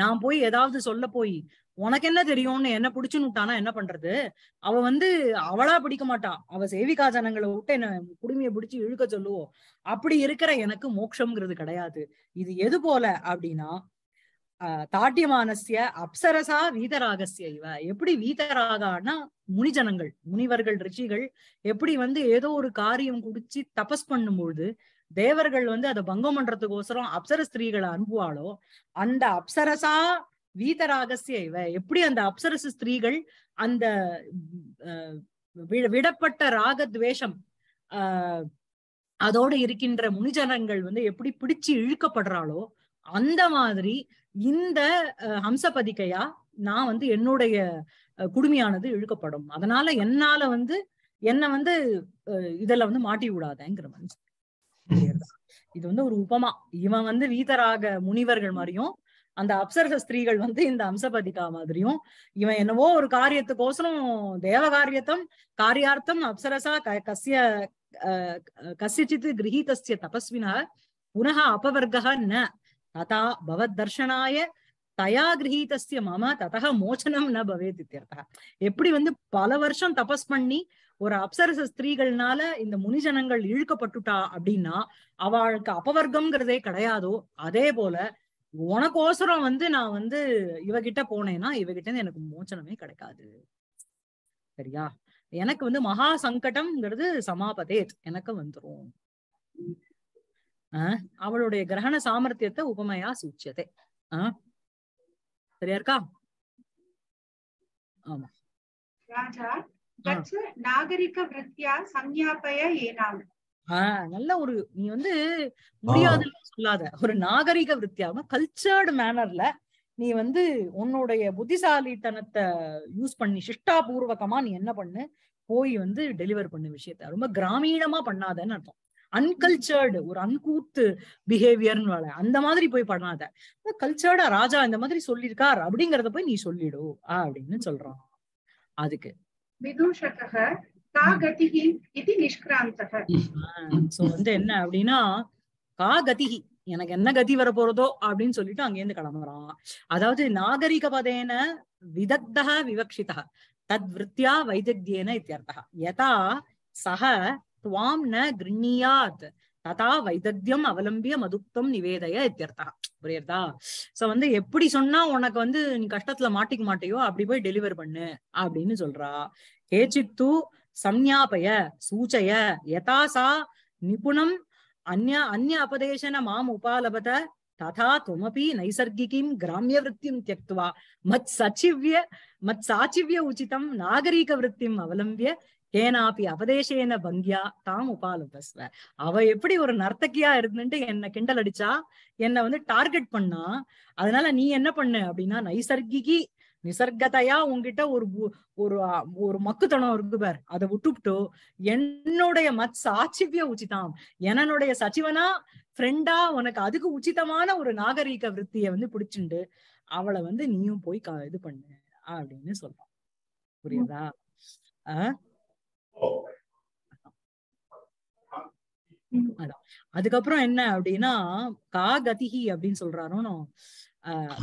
நான் போய் ஏதாவது சொல்ல போய் உனக்கு என்ன தெரியும்னு என்ன விட்டானா என்ன பண்றது அவ வந்து அவளா பிடிக்க மாட்டா அவ சேவிகா ஜனங்களை விட்டு என்ன குடுமைய பிடிச்சு இழுக்க சொல்லுவோம் அப்படி இருக்கிற எனக்கு மோட்சம்ங்கிறது கிடையாது இது எது போல அப்படின்னா தாட்டியமானசிய அப்சரசா வீதராகசிய இவ எப்படி வீதராகான்னா முனிஜனங்கள் முனிவர்கள் ரிஷிகள் எப்படி வந்து ஏதோ ஒரு காரியம் குடிச்சு தபஸ் பண்ணும்பொழுது தேவர்கள் வந்து அதை பங்கம் பண்றதுக்கோசரம் அப்சர ஸ்திரீகளை அனுப்புவாளோ அந்த அப்சரசா வீதராகசிய இவ எப்படி அந்த அப்சரச ஸ்திரீகள் அந்த விடப்பட்ட ராகத்வேஷம் ஆஹ் அதோட இருக்கின்ற முனிஜனங்கள் வந்து எப்படி பிடிச்சு இழுக்கப்படுறாளோ அந்த மாதிரி இந்த ஹம்சபதிக்கையா நான் வந்து என்னுடைய குடுமையானது இழுக்கப்படும் அதனால என்னால வந்து என்ன வந்து இதுல வந்து மாட்டி விடாதேங்கிற மாதிரி இது வந்து ஒரு உபமா இவன் வந்து வீதராக முனிவர்கள் மாதிரியும் அந்த அப்சரச ஸ்திரீகள் வந்து இந்த அம்சபதிகா மாதிரியும் இவன் என்னவோ ஒரு காரியத்துக்கோசரம் தேவ காரியத்தம் காரியார்த்தம் அப்சரசா கசிய கசிச்சித்து கிரகீதஸ்ய தபஸ்வினா புனக அபவர்கா ந ததா தர்ஷனாய தயா கிரகீதஸ்ய மம ததா மோச்சனம் ந பவேத் இத்தியர்த்தா எப்படி வந்து பல வருஷம் தபஸ் பண்ணி ஒரு அப்சரச ஸ்திரீகள்னால இந்த முனிஜனங்கள் இழுக்கப்பட்டுட்டா அப்படின்னா அவளுக்கு அபவர்க்கம்ங்கிறதே கிடையாதோ அதே போல உனக்கோசரம் வந்து நான் வந்து இவகிட்ட போனேன்னா இவகிட்ட இருந்து எனக்கு மோச்சனமே கிடைக்காது சரியா எனக்கு வந்து மகா சங்கடம்ங்கிறது சமாபதேத் எனக்கு வந்துரும் அவளுடைய கிரகண சாமர்த்தியத்தை உபமையா சூச்சியதே ஆஹ் சரியா இருக்கா ஆமா ஆஹ் நல்ல ஒரு நீ வந்து முடியாதுன்னு சொல்லாத ஒரு நாகரிக விருத்தியாக கல்ச்சர்டு மேனர்ல நீ வந்து உன்னுடைய புத்திசாலித்தனத்தை யூஸ் பண்ணி சிஷ்டாபூர்வகமா நீ என்ன பண்ணு போய் வந்து டெலிவர் பண்ணு விஷயத்த ரொம்ப கிராமீணமா பண்ணாதன்னு அர்த்தம் அன்கல்ச்சர்டு ஒரு அன்கூத்து பிஹேவியர்னு அந்த மாதிரி போய் பண்ணாத கல்ச்சர்டா ராஜா இந்த மாதிரி சொல்லியிருக்கார் அப்படிங்கறத போய் நீ சொல்லிடு அப்படின்னு சொல்றான் அதுக்கு வந்து என்ன அப்படின்னா கா கதிகி எனக்கு என்ன கதி வர போறதோ அப்படின்னு சொல்லிட்டு இருந்து கிளம்புறான் அதாவது நாகரிக பதேன விதக்தா விவக்ஷிதா தத் விருத்தியா வைதக்தியேன இத்தியர்த்தா யதா சக துவாம் ந கிருண்ணியாத் ததா வைதத்தியம் அவலம்பிய மதுக்தம் நிவேதய இத்தியர்த்தா புரியுறதா சோ வந்து எப்படி சொன்னா உனக்கு வந்து நீ கஷ்டத்துல மாட்டிக்க மாட்டேயோ அப்படி போய் டெலிவர் பண்ணு அப்படின்னு சொல்றா கேச்சித்து சம்யாபய சூச்சய யதாசா நிபுணம் அந்ய அந்ய அபதேசன மாம் உபாலபத ததா துவமபி நைசர்கிகிம் கிராமிய விற்த்தியும் தியக்துவா மத் சச்சிவ்ய மத் சாச்சிவ்ய உச்சிதம் நாகரீக விரத்தியும் அவலம்பிய தேனாபி அவதேசேன பங்கியா தாம் உபாலுபஸ்வ அவ எப்படி ஒரு நர்த்தகியா இருந்துட்டு என்ன கிண்டல் அடிச்சா என்ன வந்து டார்கெட் பண்ணா அதனால நீ என்ன பண்ணு அப்படின்னா நைசர்கி நிசர்கதையா உங்ககிட்ட ஒரு ஒரு ஒரு மக்குத்தனம் இருக்கு பார் அதை விட்டுவிட்டு என்னுடைய மத் சாட்சிப்பிய உச்சிதாம் என்னுடைய சச்சிவனா ஃப்ரெண்டா உனக்கு அதுக்கு உச்சிதமான ஒரு நாகரீக விற்த்திய வந்து பிடிச்சிண்டு அவளை வந்து நீயும் போய் இது பண்ணு அப்படின்னு சொல்றான் புரியுதா ஆஹ் அதான் அதுக்கப்புறம் என்ன அப்படின்னா கா கதிகி அப்படின்னு சொல்றாருன்னு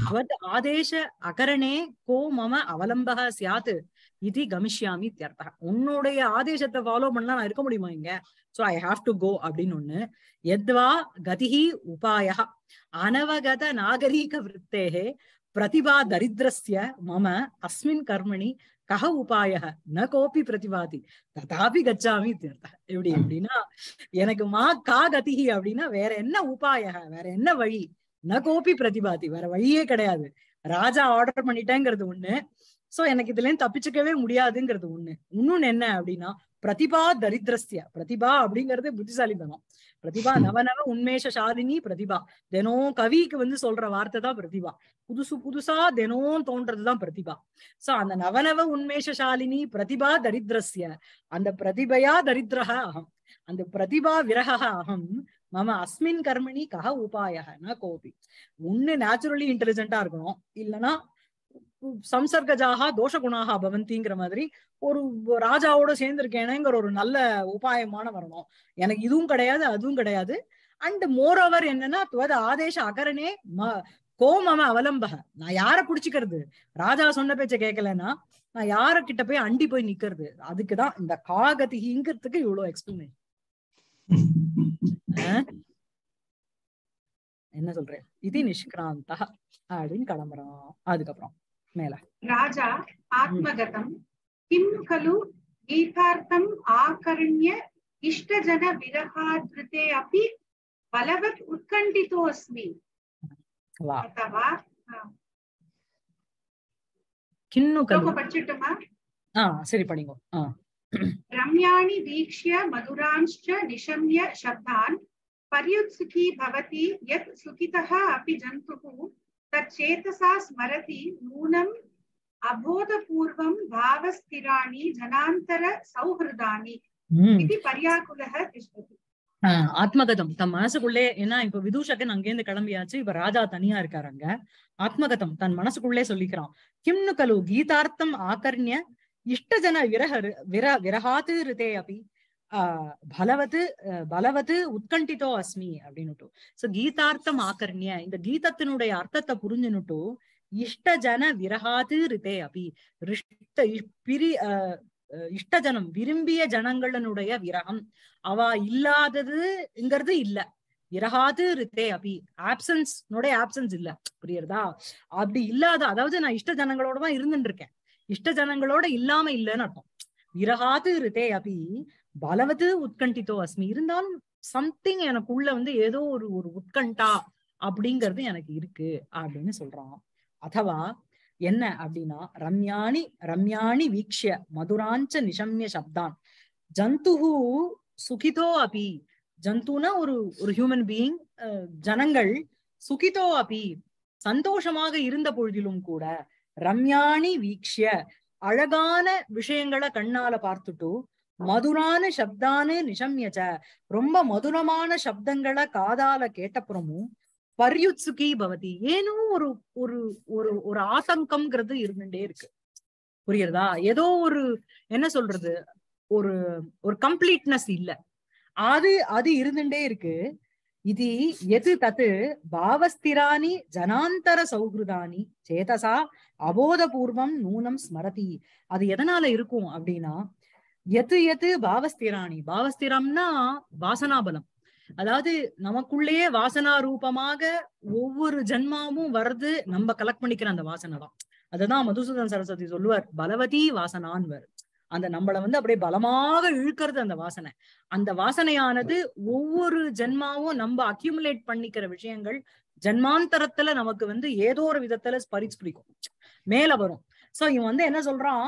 அவத் ஆதேச அகரணே கோ மம அவலம்பக சியாத்து இது கமிஷ்யாமி தியர்த்தக உன்னுடைய ஆதேசத்தை ஃபாலோ பண்ணலாம் நான் இருக்க முடியுமா இங்க so I have to go அப்படின்னு ஒண்ணு எத்வா கதிகி உபாயா அனவகத நாகரீக விற்பேகே பிரதிபா தரித்திரஸ்ய மம அஸ்மின் கர்மணி கஹ உபாய ந கோபி பிரதிபாதி ததாபி கச்சாமி தீர்த்தா எப்படி அப்படின்னா எனக்கு மா கா கதிகி அப்படின்னா வேற என்ன உபாய வேற என்ன வழி ந கோபி பிரதிபாதி வேற வழியே கிடையாது ராஜா ஆர்டர் பண்ணிட்டேங்கிறது ஒண்ணு சோ எனக்கு இதுல இருந்து தப்பிச்சுக்கவே முடியாதுங்கிறது ஒண்ணு இன்னொன்னு என்ன அப்படின்னா பிரதிபா தரித்திரஸ்ய பிரதிபா அப்படிங்கறது புத்திசாலித்தனம் பிரதிபா நவநவ உண்மேஷ சாதினி பிரதிபா தினம் கவிக்கு வந்து சொல்ற வார்த்தை தான் பிரதிபா புதுசு புதுசா தினம் தோன்றதுதான் பிரதிபா சோ அந்த நவநவ உண்மேஷ சாலினி பிரதிபா தரித்ரஸ்ய அந்த பிரதிபையா தரித்ரஹ அகம் அந்த பிரதிபா விரகா அகம் மம அஸ்மின் கர்மணி கஹ உபாயகனா கோபி ஒண்ணு நேச்சுரலி இன்டெலிஜென்டா இருக்கணும் இல்லைன்னா சம்சர்கஜாகா குணாகா பவந்திங்கிற மாதிரி ஒரு ராஜாவோட சேர்ந்திருக்கேனேங்கிற ஒரு நல்ல உபாயமான வரணும் எனக்கு இதுவும் கிடையாது அதுவும் கிடையாது அண்ட் மோர் ஓவர் என்னன்னா துவத ஆதேச அகரனே ம கோமம அவலம்பக நான் யார புடிச்சுக்கிறது ராஜா சொன்ன பேச்ச கேட்கலன்னா நான் யார கிட்ட போய் அண்டி போய் நிக்கிறது அதுக்குதான் இந்த காகதிங்கிறதுக்கு இவ்வளவு எக்ஸ்பிளனேஷன் என்ன சொல்றேன் இது நிஷ்கிராந்தா அப்படின்னு கிளம்புறான் அதுக்கப்புறம் मेला राजा आत्मगतम किम खलु गीतार्थम् आकर्ण्य इष्टजनविरहादृते अपि बलवत् उत्कण्ठितोऽस्मि किन्नु रम्याणि वीक्ष्य मधुरांश्च निशम्य शब्दान् पर्युत्सुखी भवति यत् सुखितः अपि जन्तुः तच्चेतसा स्मरति नूनम् अबोधपूर्वं भावस्थिराणि जनान्तर सौहृदानि ஆத்மகதம் தன் மனசுக்குள்ளே ஏன்னா இப்ப விதூஷகன் அங்கேருந்து கிளம்பியாச்சு இப்ப ராஜா தனியா அங்க ஆத்மகதம் தன் மனசுக்குள்ளே சொல்லிக்கிறான் கிம்னு கலு கீதார்த்தம் ஆக்கர்ணிய இஷ்டஜன விரக விர விரகாத்து அப்படி பலவது பலவது உட்கண்டிட்டோ அஸ்மி அப்படின்னுட்டு சோ கீதார்த்தம் ஆக்கர்ணிய இந்த கீதத்தினுடைய அர்த்தத்தை புரிஞ்சுனுட்டு இஷ்ட ஜன விரகாது ரிதே அபி ரிஷ்ட பிரி இஷ்ட ஜனம் விரும்பிய ஜனங்களினுடைய விரகம் அவ இல்லாததுங்கிறது இல்ல விரகாது ரித்தே அபி ஆப்சன்ஸ்னுடைய ஆப்சன்ஸ் இல்ல புரியுறதா அப்படி இல்லாத அதாவது நான் இஷ்ட ஜனங்களோட தான் இருந்துட்டு இருக்கேன் இஷ்ட ஜனங்களோட இல்லாம இல்லைன்னு அர்த்தம் விரகாது ரித்தே அபி பலவது உட்கண்டித்தோ அஸ்மி இருந்தாலும் சம்திங் எனக்குள்ள வந்து ஏதோ ஒரு ஒரு உட்கண்டா அப்படிங்கிறது எனக்கு இருக்கு அப்படின்னு சொல்றான் அதவா என்ன அப்படின்னா ரம்யாணி ரம்யாணி வீக்ஷ மதுராஞ்ச நிஷம்ய சப்தான் ஜந்துஹு சுகிதோ அபி ஜந்துனா ஒரு ஒரு ஹியூமன் பீயிங் ஜனங்கள் சுகிதோ அபி சந்தோஷமாக இருந்த பொழுதிலும் கூட ரம்யாணி வீக்ஷிய அழகான விஷயங்களை கண்ணால பார்த்துட்டு மதுரான சப்தானு நிஷம்யச்ச ரொம்ப மதுரமான சப்தங்களை காதால கேட்டப்புறமும் பரியுத்சுகி பவதி ஏனும் ஒரு ஒரு ஒரு ஒரு ஆசங்கம்ங்கிறது இருந்துட்டே இருக்கு புரியுறதா ஏதோ ஒரு என்ன சொல்றது ஒரு ஒரு கம்ப்ளீட்னஸ் இல்ல அது அது இருந்துட்டே இருக்கு இது எது தத்து பாவஸ்திராணி ஜனாந்தர சௌகிருதானி சேதசா அபோதபூர்வம் நூனம் ஸ்மரதி அது எதனால இருக்கும் அப்படின்னா எது எது பாவஸ்திராணி பாவஸ்திரம்னா வாசனாபலம் அதாவது நமக்குள்ளேயே வாசனா ரூபமாக ஒவ்வொரு ஜென்மாவும் வருது நம்ம கலெக்ட் பண்ணிக்கிற அந்த வாசனை தான் அதுதான் மதுசூதன் சரஸ்வதி சொல்லுவார் பலவதி வாசனான்வர் அந்த நம்மள வந்து அப்படியே பலமாக இழுக்கிறது அந்த வாசனை அந்த வாசனையானது ஒவ்வொரு ஜென்மாவும் நம்ம அக்யூமுலேட் பண்ணிக்கிற விஷயங்கள் ஜென்மாந்தரத்துல நமக்கு வந்து ஏதோ ஒரு விதத்துல ஸ்பரிச்சு பிடிக்கும் மேல வரும் சோ இவன் வந்து என்ன சொல்றான்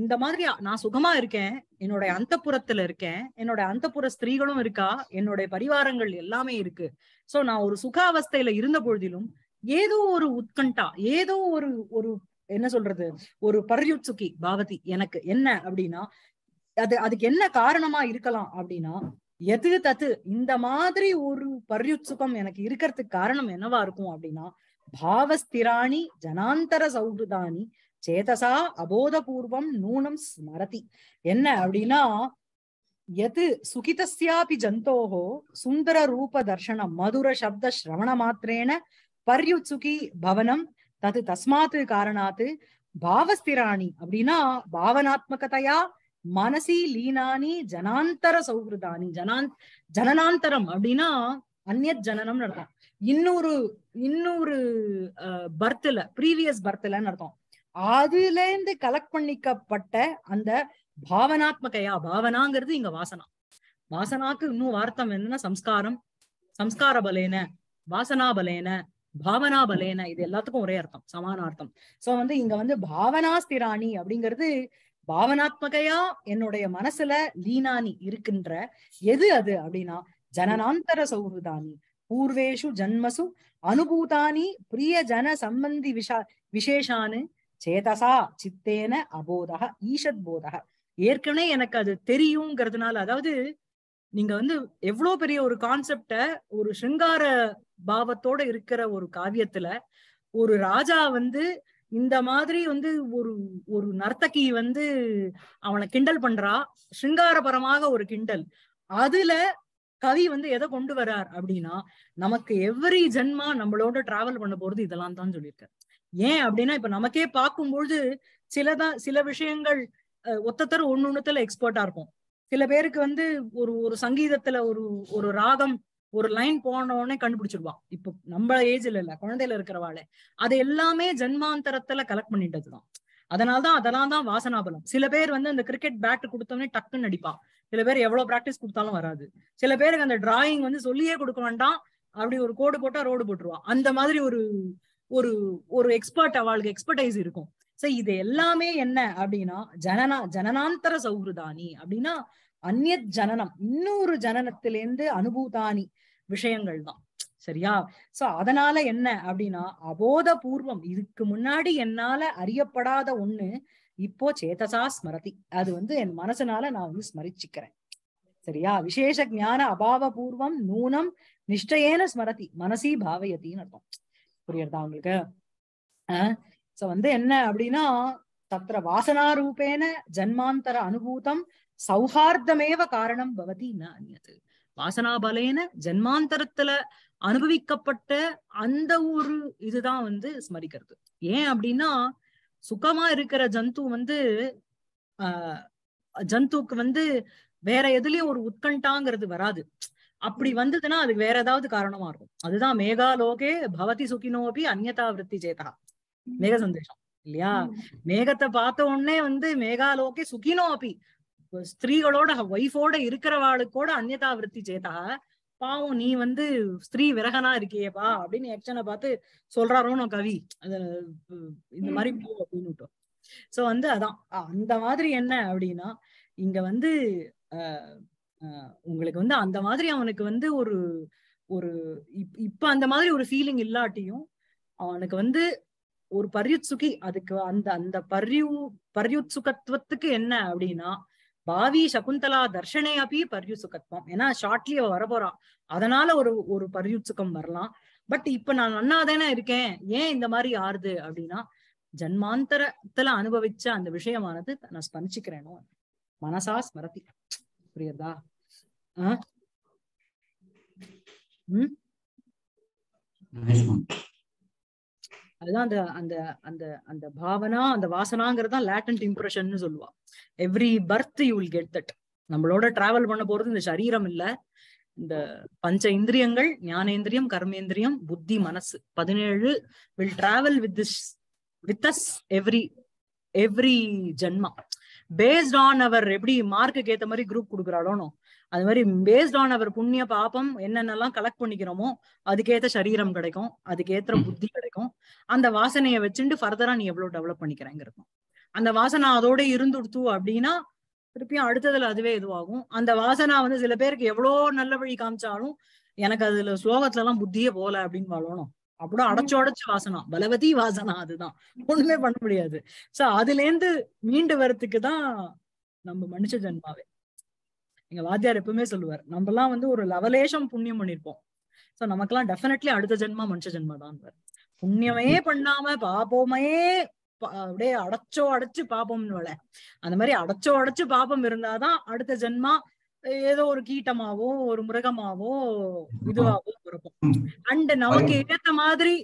இந்த மாதிரி நான் சுகமா இருக்கேன் என்னோட அந்த புறத்துல இருக்கேன் என்னோட அந்த புற ஸ்திரீகளும் இருக்கா என்னுடைய பரிவாரங்கள் எல்லாமே இருக்கு சோ நான் ஒரு சுக அவஸ்தையில இருந்த பொழுதிலும் ஏதோ ஒரு உத்கண்டா ஏதோ ஒரு ஒரு என்ன சொல்றது ஒரு பர்யுட்சுகி பாவதி எனக்கு என்ன அப்படின்னா அது அதுக்கு என்ன காரணமா இருக்கலாம் அப்படின்னா எது தத்து இந்த மாதிரி ஒரு பர்யுட்சுகம் எனக்கு இருக்கிறதுக்கு காரணம் என்னவா இருக்கும் அப்படின்னா பாவஸ்திராணி ஜனாந்தர சௌகிருதானி சேதசா அபோதபூர்வம் நூனம் ஸ்மரதி என்ன அப்படின்னா எது சுகிதாபி ஜந்தோகோ சுந்தர ரூப தர்ஷனம் மதுர சப்த சிரவண மாத்திரேன பர்யுச்சுகி பவனம் தது தஸ்மாத்து காரணாத்து பாவஸ்திராணி அப்படின்னா பாவனாத்மகதையா மனசி லீனானி ஜனாந்தர சௌகிருதானி ஜனான் ஜனனாந்தரம் அப்படின்னா அந்நத் ஜனனம் அர்த்தம் இன்னொரு இன்னொரு பர்த்ல ப்ரீவியஸ் பர்த்லன்னு அர்த்தம் அதுல இருந்து கலெக்ட் பண்ணிக்கப்பட்ட அந்த பாவனாத்மகையா பாவனாங்கிறது இங்க வாசனா வாசனாக்கு இன்னும் வார்த்தம் என்னன்னா சம்ஸ்காரம் சம்ஸ்கார பலேன வாசனா பலேன பாவனா பலேன இது எல்லாத்துக்கும் ஒரே அர்த்தம் சமான அர்த்தம் சோ வந்து இங்க வந்து பாவனாஸ்திராணி அப்படிங்கிறது பாவனாத்மகையா என்னுடைய மனசுல லீனானி இருக்கின்ற எது அது அப்படின்னா ஜனனாந்தர சௌஹுதானி பூர்வேஷு ஜன்மசு அனுபூதானி பிரிய ஜன சம்பந்தி விஷா விசேஷானு சேதசா சித்தேன அபோதக ஈஷத் போதக ஏற்கனவே எனக்கு அது தெரியுங்கிறதுனால அதாவது நீங்க வந்து எவ்வளவு பெரிய ஒரு கான்செப்ட ஒரு சிங்கார பாவத்தோட இருக்கிற ஒரு காவியத்துல ஒரு ராஜா வந்து இந்த மாதிரி வந்து ஒரு ஒரு நர்த்தகி வந்து அவனை கிண்டல் பண்றா சிங்காரபரமாக ஒரு கிண்டல் அதுல கவி வந்து எதை கொண்டு வரார் அப்படின்னா நமக்கு எவ்ரி ஜென்மா நம்மளோட டிராவல் பண்ண போறது இதெல்லாம் தான் சொல்லியிருக்காரு ஏன் அப்படின்னா இப்ப நமக்கே பார்க்கும்பொழுது சிலதான் சில விஷயங்கள் ஒத்தத்தர ஒண்ணு ஒண்ணுத்துல எக்ஸ்பர்ட்டா இருக்கும் சில பேருக்கு வந்து ஒரு ஒரு சங்கீதத்துல ஒரு ஒரு ராகம் ஒரு லைன் போனோடனே கண்டுபிடிச்சிருவான் இப்ப நம்ம ஏஜ்ல இல்ல குழந்தையில இருக்கிறவாளே அது எல்லாமே ஜென்மாந்தரத்துல கலெக்ட் பண்ணிட்டதுதான் அதனால்தான் அதெல்லாம் தான் வாசனாபலம் சில பேர் வந்து அந்த கிரிக்கெட் பேட் கொடுத்தோடனே டக்குன்னு நடிப்பான் சில பேர் எவ்வளவு பிராக்டிஸ் கொடுத்தாலும் வராது சில பேருக்கு அந்த டிராயிங் வந்து சொல்லியே கொடுக்க வேண்டாம் அப்படி ஒரு கோடு போட்டா ரோடு போட்டுருவான் அந்த மாதிரி ஒரு ஒரு ஒரு எக்ஸ்பர்ட் அவளுக்கு எக்ஸ்பர்டைஸ் இருக்கும் சோ இது எல்லாமே என்ன அப்படின்னா ஜனனா ஜனனாந்தர சௌகிருதானி அப்படின்னா அந்நிய ஜனனம் இன்னொரு ஜனனத்திலேருந்து அனுபூதானி விஷயங்கள் தான் சரியா சோ அதனால என்ன அப்படின்னா அபோத பூர்வம் இதுக்கு முன்னாடி என்னால அறியப்படாத ஒண்ணு இப்போ சேதசா ஸ்மரதி அது வந்து என் மனசுனால நான் வந்து ஸ்மரிச்சுக்கிறேன் சரியா விசேஷ ஜான அபாவ பூர்வம் நூனம் நிஷ்டயேன ஸ்மரதி மனசி பாவயத்தின்னு அர்த்தம் புரியுறதா உங்களுக்கு சோ வந்து என்ன அப்படின்னா தத்திர வாசனா ரூபேன ஜன்மாந்தர அனுபூதம் சௌஹார்தமேவ காரணம் பவதி ந வாசனாபலேன ஜன்மாந்தரத்துல அனுபவிக்கப்பட்ட அந்த ஒரு இதுதான் வந்து ஸ்மரிக்கிறது ஏன் அப்படின்னா சுகமா இருக்கிற ஜந்து வந்து ஆஹ் ஜந்துக்கு வந்து வேற எதுலயும் ஒரு உட்கண்டாங்கிறது வராது அப்படி வந்ததுன்னா அது வேற ஏதாவது காரணமா இருக்கும் அதுதான் மேகாலோகே பவதி சுகினோ அப்படி அந்நதா விற்பி சேதா மேக சந்தேஷம் இல்லையா மேகத்தை பார்த்த உடனே வந்து மேகாலோகே சுகினோ அப்படி ஸ்திரீகளோட ஒய்ஃபோட இருக்கிறவாளுக்கோட அந்நதா விற்பி சேதா பாவம் நீ வந்து ஸ்திரீ விரகனா இருக்கியேப்பா அப்படின்னு எக்ஷனை பார்த்து சொல்றாரோனோ கவி அது இந்த மாதிரி போ அப்படின்னு சோ வந்து அதான் அந்த மாதிரி என்ன அப்படின்னா இங்க வந்து உங்களுக்கு வந்து அந்த மாதிரி அவனுக்கு வந்து ஒரு ஒரு இப்ப அந்த மாதிரி ஒரு ஃபீலிங் இல்லாட்டியும் அவனுக்கு வந்து ஒரு பர்யுத்சுகி அதுக்கு அந்த அந்த பரியு பரியுத்சுகத்துவத்துக்கு என்ன அப்படின்னா பாவி சகுந்தலா தர்ஷனே அப்பி சுகத்துவம் ஏன்னா ஷார்ட்லி அவ வரப்போறான் அதனால ஒரு ஒரு பர்யுத்சுகம் வரலாம் பட் இப்ப நான் நன்னா தானே இருக்கேன் ஏன் இந்த மாதிரி ஆறுது அப்படின்னா ஜன்மாந்தரத்துல அனுபவிச்ச அந்த விஷயமானது நான் ஸ்பரிச்சுக்கிறேனோ மனசா ஸ்மரதி புரியுதா Huh? ம் அதுதான் அந்த அந்த அந்த அந்த பாவனா அந்த வாசனாங்கிறது தான் லேட்டன்ட் இம்ப்ரெஷன் சொல்லுவா every birth you will get that நம்மளோட டிராவல் பண்ண போறது இந்த சரீரம் இல்ல இந்த பஞ்ச இந்திரியங்கள் ஞானேந்திரியம் கர்மேந்திரியம் புத்தி மனசு பதினேழு will travel with this with us every every ஜென்மா பேஸ்ட் ஆன் அவர் எப்படி மார்க்குக்கு ஏத்த மாதிரி குரூப் கொடுக்குறாளோனோ அது மாதிரி பேஸ்ட் ஆன் அவர் புண்ணிய பாபம் என்னென்னலாம் கலெக்ட் பண்ணிக்கிறோமோ அதுக்கேத்த சரீரம் கிடைக்கும் அதுக்கேற்ற புத்தி கிடைக்கும் அந்த வாசனையை வச்சுட்டு ஃபர்தரா நீ எவ்வளவு டெவலப் இருக்கும் அந்த வாசனை அதோட இருந்துடுத்து அப்படின்னா திருப்பியும் அடுத்ததுல அதுவே இதுவாகும் அந்த வாசனா வந்து சில பேருக்கு எவ்வளோ நல்ல வழி காமிச்சாலும் எனக்கு அதுல ஸ்லோகத்துல எல்லாம் புத்தியே போல அப்படின்னு வாழணும் அப்படின் அடைச்சு அடைச்சு வாசனா பலவதி வாசனா அதுதான் ஒண்ணுமே பண்ண முடியாது சோ அதுல இருந்து மீண்டு வரத்துக்கு தான் நம்ம மனுஷ ஜென்மாவே எங்க வாத்தியார் எப்பவுமே சொல்லுவார் நம்ம எல்லாம் வந்து ஒரு லவலேஷம் புண்ணியம் பண்ணிருப்போம் சோ நமக்கு எல்லாம் டெஃபினெட்லி அடுத்த ஜென்மா மனுஷ ஜென்மா தான் புண்ணியமே பண்ணாம பாப்போமே அப்படியே அடைச்சோ அடைச்சு பாப்போம்னு வேலை அந்த மாதிரி அடைச்சோ அடைச்சு பாப்பம் இருந்தாதான் அடுத்த ஜென்மா ஏதோ ஒரு கீட்டமாவோ ஒரு மிருகமாவோ இதுவாவோ இருக்கும் அண்ட் நமக்கு ஏத்த மாதிரி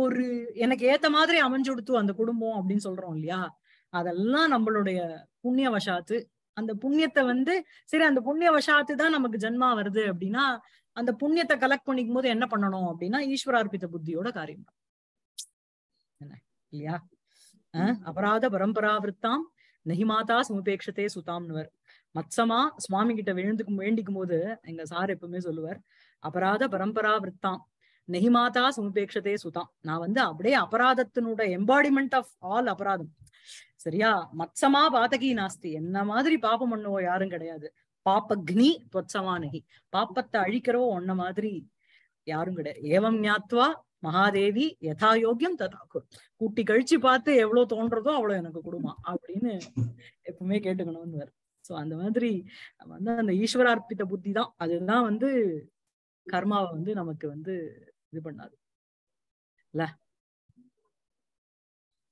ஒரு எனக்கு ஏத்த மாதிரி அமைஞ்சு கொடுத்து அந்த குடும்பம் அப்படின்னு சொல்றோம் இல்லையா அதெல்லாம் நம்மளுடைய புண்ணிய வசாத்து அந்த புண்ணியத்தை வந்து சரி அந்த புண்ணிய வசாத்து தான் நமக்கு ஜென்மா வருது அப்படின்னா அந்த புண்ணியத்தை கலெக்ட் பண்ணிக்கும் போது என்ன பண்ணணும் அப்படின்னா ஈஸ்வரார்பித்த புத்தியோட காரியம் என்ன இல்லையா அபராத பரம்பரா விற்த்தாம் நெஹிமாதா சமுபேட்சத்தே சுதாம்னுவர் மச்சமா சுவாமி கிட்ட விழுந்துக்கும் வேண்டிக்கும் போது எங்க சார் எப்பவுமே சொல்லுவார் அபராத பரம்பரா விற்த்தாம் நெஹிமாதா சமுபேட்சத்தே சுதாம் நான் வந்து அப்படியே அபராதத்தினோட எம்பாடிமெண்ட் ஆஃப் ஆல் அபராதம் சரியா மச்சமா பாதகி நாஸ்தி என்ன மாதிரி பாபம் பண்ணுவோ யாரும் கிடையாது பாப்பக்னி துவச்சமானகி பாப்பத்தை அழிக்கிறவோ ஒன்ன மாதிரி யாரும் கிடையாது ஏவம் ஞாத்வா மகாதேவி யதா யோகியம் ததா கூட்டி கழிச்சு பார்த்து எவ்வளவு தோன்றதோ அவ்வளவு எனக்கு கொடுமா அப்படின்னு எப்பவுமே கேட்டுக்கணும்னு வரும் சோ அந்த மாதிரி வந்து அந்த ஈஸ்வரார்ப்பித்த புத்தி தான் அதுதான் வந்து கர்மாவை வந்து நமக்கு வந்து இது பண்ணாது இல்ல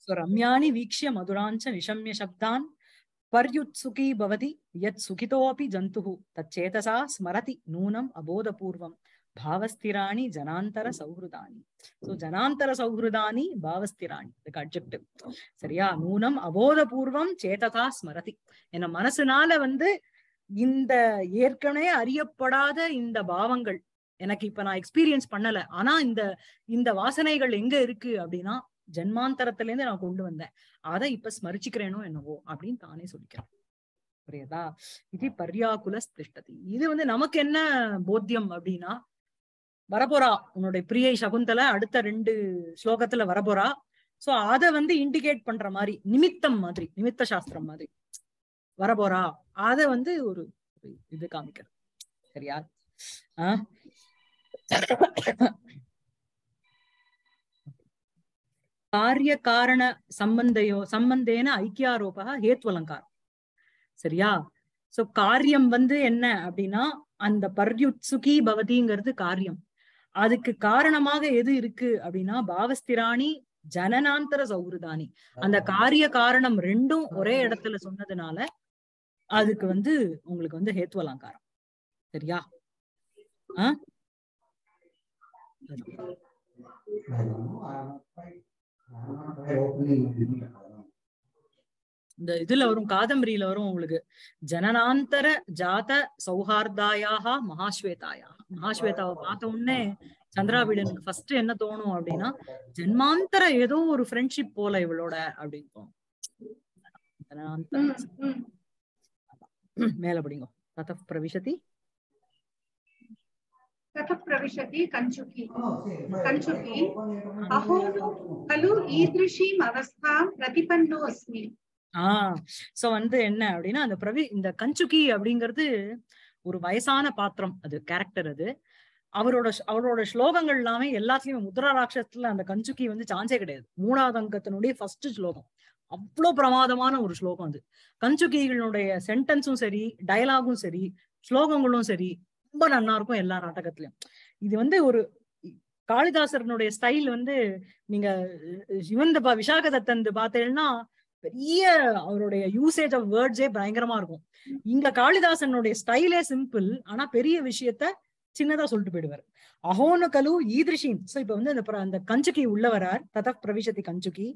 स्वरम्यानि वीक्ष्य மதுராஞ்ச निशम्य சப்தான் पर्युत्सुकी भवति यत् सुखितोऽपि जन्तुः तच्चेतसा स्मरति नूनम् अबोधपूर्वं భావస్థిరాణి ஜனாந்தர సౌహృదాని సో జనాంతర సౌహృదాని భావస్థిరాణి இதுக்கு அப்ஜெக்டிவ் சரியா நூனம் அபோதபூர்வம் சேததா ஸ்மரதி என்ன மனசுனால வந்து இந்த ஏற்கனவே அறியப்படாத இந்த பாவங்கள் எனக்கு இப்ப நான் எக்ஸ்பீரியன்ஸ் பண்ணல ஆனா இந்த இந்த வாசனைகள் எங்க இருக்கு அப்படின்னா ஜென்மாந்தரத்துல இருந்து நான் கொண்டு வந்தேன் அதை இப்ப ஸ்மரிச்சுக்கிறேனோ என்னவோ அப்படின்னு தானே சொல்லிக்கிறேன் புரியுதா இது பர்யாக்குல ஸ்திஷ்டதி இது வந்து நமக்கு என்ன போத்தியம் அப்படின்னா வரப்போறா உன்னுடைய பிரியை சகுந்தல அடுத்த ரெண்டு ஸ்லோகத்துல வரப்போறா சோ அத வந்து இண்டிகேட் பண்ற மாதிரி நிமித்தம் மாதிரி நிமித்த சாஸ்திரம் மாதிரி வரப்போறா அத வந்து ஒரு இது காமிக்கிறது சரியா ஆஹ் காரிய காரண சம்பந்தையோ சம்பந்தேன ஐக்கியாரோபா ஹேத்வலங்காரம் சரியா சோ காரியம் வந்து என்ன அப்படின்னா அந்த பர்யுட்சுகி பவதிங்கிறது காரியம் அதுக்கு காரணமாக எது இருக்கு அப்படின்னா பாவஸ்திராணி ஜனனாந்தர சௌருதானி அந்த காரிய காரணம் ரெண்டும் ஒரே இடத்துல சொன்னதுனால அதுக்கு வந்து உங்களுக்கு வந்து ஹேத்வலங்காரம் சரியா ஆஹ் இந்த இதுல வரும் காதம்பரியில வரும் உங்களுக்கு ஜனனாந்தர ஜாத சௌஹார்தாயாக மகாஸ்வேதாயா மகாஸ்வேதாவை பார்த்த உடனே சந்திராபீடனுக்கு ஃபர்ஸ்ட் என்ன தோணும் அப்படின்னா ஜென்மாந்தர ஏதோ ஒரு ஃப்ரெண்ட்ஷிப் போல இவளோட அப்படின்னு தோணும் மேல படிங்க தத பிரவிசதி சோ oh, oh, வந்து என்ன அப்படின்னா அந்த பிரவி இந்த கஞ்சுகி அப்படிங்கிறது ஒரு வயசான பாத்திரம் அது கேரக்டர் அது அவரோட அவரோட ஸ்லோகங்கள் எல்லாமே எல்லாத்துலயும் முத்ரா ராட்சத்துல அந்த கஞ்சுக்கி வந்து சான்ஸே கிடையாது மூணாவது அங்கத்தினுடைய ஃபர்ஸ்ட் ஸ்லோகம் அவ்வளோ பிரமாதமான ஒரு ஸ்லோகம் அது கஞ்சுக்கிகளுடைய சென்டென்ஸும் சரி டயலாகும் சரி ஸ்லோகங்களும் சரி ரொம்ப நல்லா இருக்கும் எல்லா நாடகத்திலயும் இது வந்து ஒரு காளிதாசரனுடைய ஸ்டைல் வந்து நீங்க இவந்த விஷாக விசாகதத்தன் பார்த்தீங்கன்னா பெரிய அவருடைய யூசேஜ் ஆஃப் வேர்ட்ஸே பயங்கரமா இருக்கும் இங்க காளிதாசனுடைய ஸ்டைலே சிம்பிள் ஆனா பெரிய விஷயத்த சின்னதா சொல்லிட்டு போயிடுவார் அகோனு கலு ஈதிருஷீம் சோ இப்ப வந்து அந்த கஞ்சுக்கி உள்ள வரார் தத பிரவிசதி கஞ்சுக்கி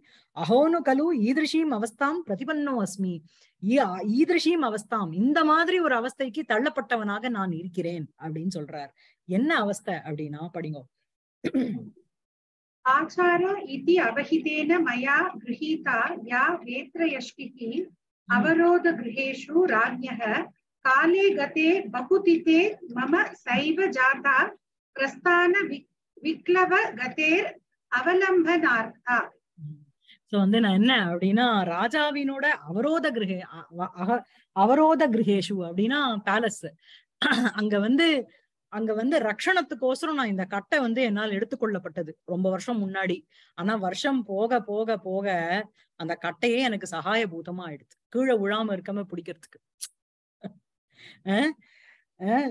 அகோனு கலு ஈதிருஷீம் அவஸ்தாம் பிரதிபன்னோ அஸ்மி ஈதிருஷீம் அவஸ்தாம் இந்த மாதிரி ஒரு அவஸ்தைக்கு தள்ளப்பட்டவனாக நான் இருக்கிறேன் அப்படின்னு சொல்றார் என்ன அவஸ்தை அப்படின்னா படிங்க ஆச்சார இதி அவஹிதேன மயா கிரகீதா யா வேத்ரயஷ்டிகி அவரோத கிரகேஷு ராஜ்யக काले गते बहुतिते मम सैव जाता பிரஸ்தான விக்லவ கதேர் அவலம்பனார்த்தா சோ வந்து நான் என்ன அப்படின்னா ராஜாவினோட அவரோத கிரகே அவரோத கிரகேஷு அப்படின்னா பேலஸ் அங்க வந்து அங்க வந்து ரக்ஷணத்துக்கோசரம் நான் இந்த கட்டை வந்து என்னால் எடுத்துக்கொள்ளப்பட்டது ரொம்ப வருஷம் முன்னாடி ஆனா வருஷம் போக போக போக அந்த கட்டையே எனக்கு சகாயபூதமா ஆயிடுது கீழே விழாம இருக்காம பிடிக்கிறதுக்கு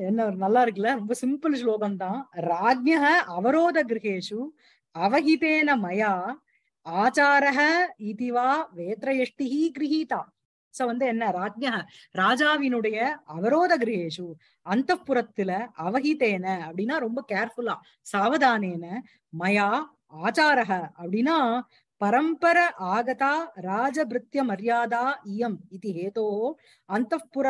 என்ன ஒரு நல்லா இருக்குல்ல ரொம்ப சிம்பிள் ஸ்லோகம் தான் ராஜ்ய அவரோத கிரகேஷு அவகிதேன மயா ஆச்சாரக இதுவா வேத்ரயஷ்டிஹி கிரகிதா சோ வந்து என்ன ராஜ்ய ராஜாவினுடைய அவரோத கிரகேஷு அந்த புறத்துல அவகிதேன அப்படின்னா ரொம்ப கேர்ஃபுல்லா சாவதானேன மயா ஆச்சாரக அப்படின்னா பரம்பர ஆகதா ராஜபிருத்திய மரியாதா இயம் இது ஹேதோ அந்த புற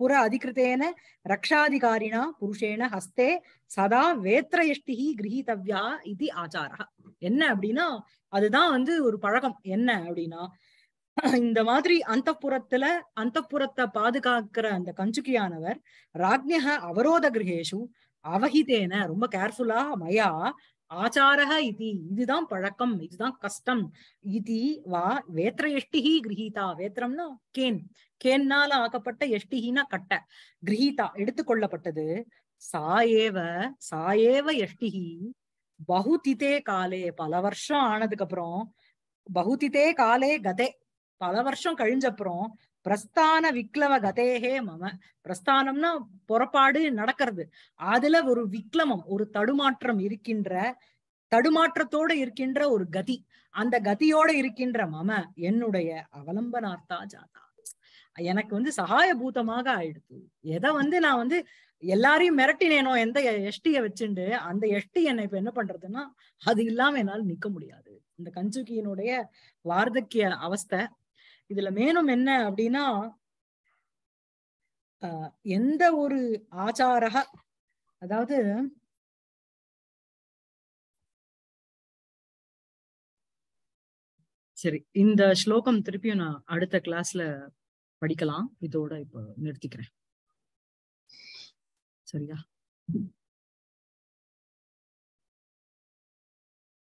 புற அதிகிருத்தேன ரக்ஷாதிகாரினா புருஷேன ஹஸ்தே சதா வேத்திரயஷ்டி கிரகிதவ்யா இது ஆச்சாரா என்ன அப்படின்னா அதுதான் வந்து ஒரு பழக்கம் என்ன அப்படின்னா இந்த மாதிரி அந்த புறத்துல அந்த புறத்தை பாதுகாக்கிற அந்த கஞ்சுக்கியானவர் ராஜ்யக அவரோத கிரகேஷு அவகிதேன ரொம்ப கேர்ஃபுல்லா மயா ஆச்சாரக இது இதுதான் பழக்கம் இதுதான் கஷ்டம் இது வா வேத்திர எஷ்டிஹி கிரகிதா வேத்திரம்னா கேன் கேன்னால ஆக்கப்பட்ட எஷ்டிஹினா கட்ட கிரகிதா எடுத்துக்கொள்ளப்பட்டது சா ஏவ சா எஷ்டிஹி பகுதிதே காலே பல வருஷம் ஆனதுக்கு அப்புறம் பகுதிதே காலே கதே பல வருஷம் கழிஞ்சப்புறம் பிரஸ்தான விக்லவ கதேகே மம பிரஸ்தானம்னா புறப்பாடு நடக்கிறது அதுல ஒரு விக்லமம் ஒரு தடுமாற்றம் இருக்கின்ற தடுமாற்றத்தோட இருக்கின்ற ஒரு கதி அந்த கதியோட இருக்கின்ற மம என்னுடைய அவலம்பனார்த்தா ஜாதா எனக்கு வந்து சகாய பூதமாக ஆயிடுது எதை வந்து நான் வந்து எல்லாரையும் மிரட்டினேனோ எந்த எஷ்டிய வச்சுண்டு அந்த எஷ்டி என்னை இப்ப என்ன பண்றதுன்னா அது இல்லாம என்னால் நிக்க முடியாது இந்த கஞ்சுகியினுடைய வார்த்தக்கிய அவஸ்தை இதுல மேலும் என்ன அப்படின்னா எந்த ஒரு ஆச்சார அதாவது சரி இந்த ஸ்லோகம் திருப்பியும் நான் அடுத்த கிளாஸ்ல படிக்கலாம் இதோட இப்ப நிறுத்திக்கிறேன் சரியா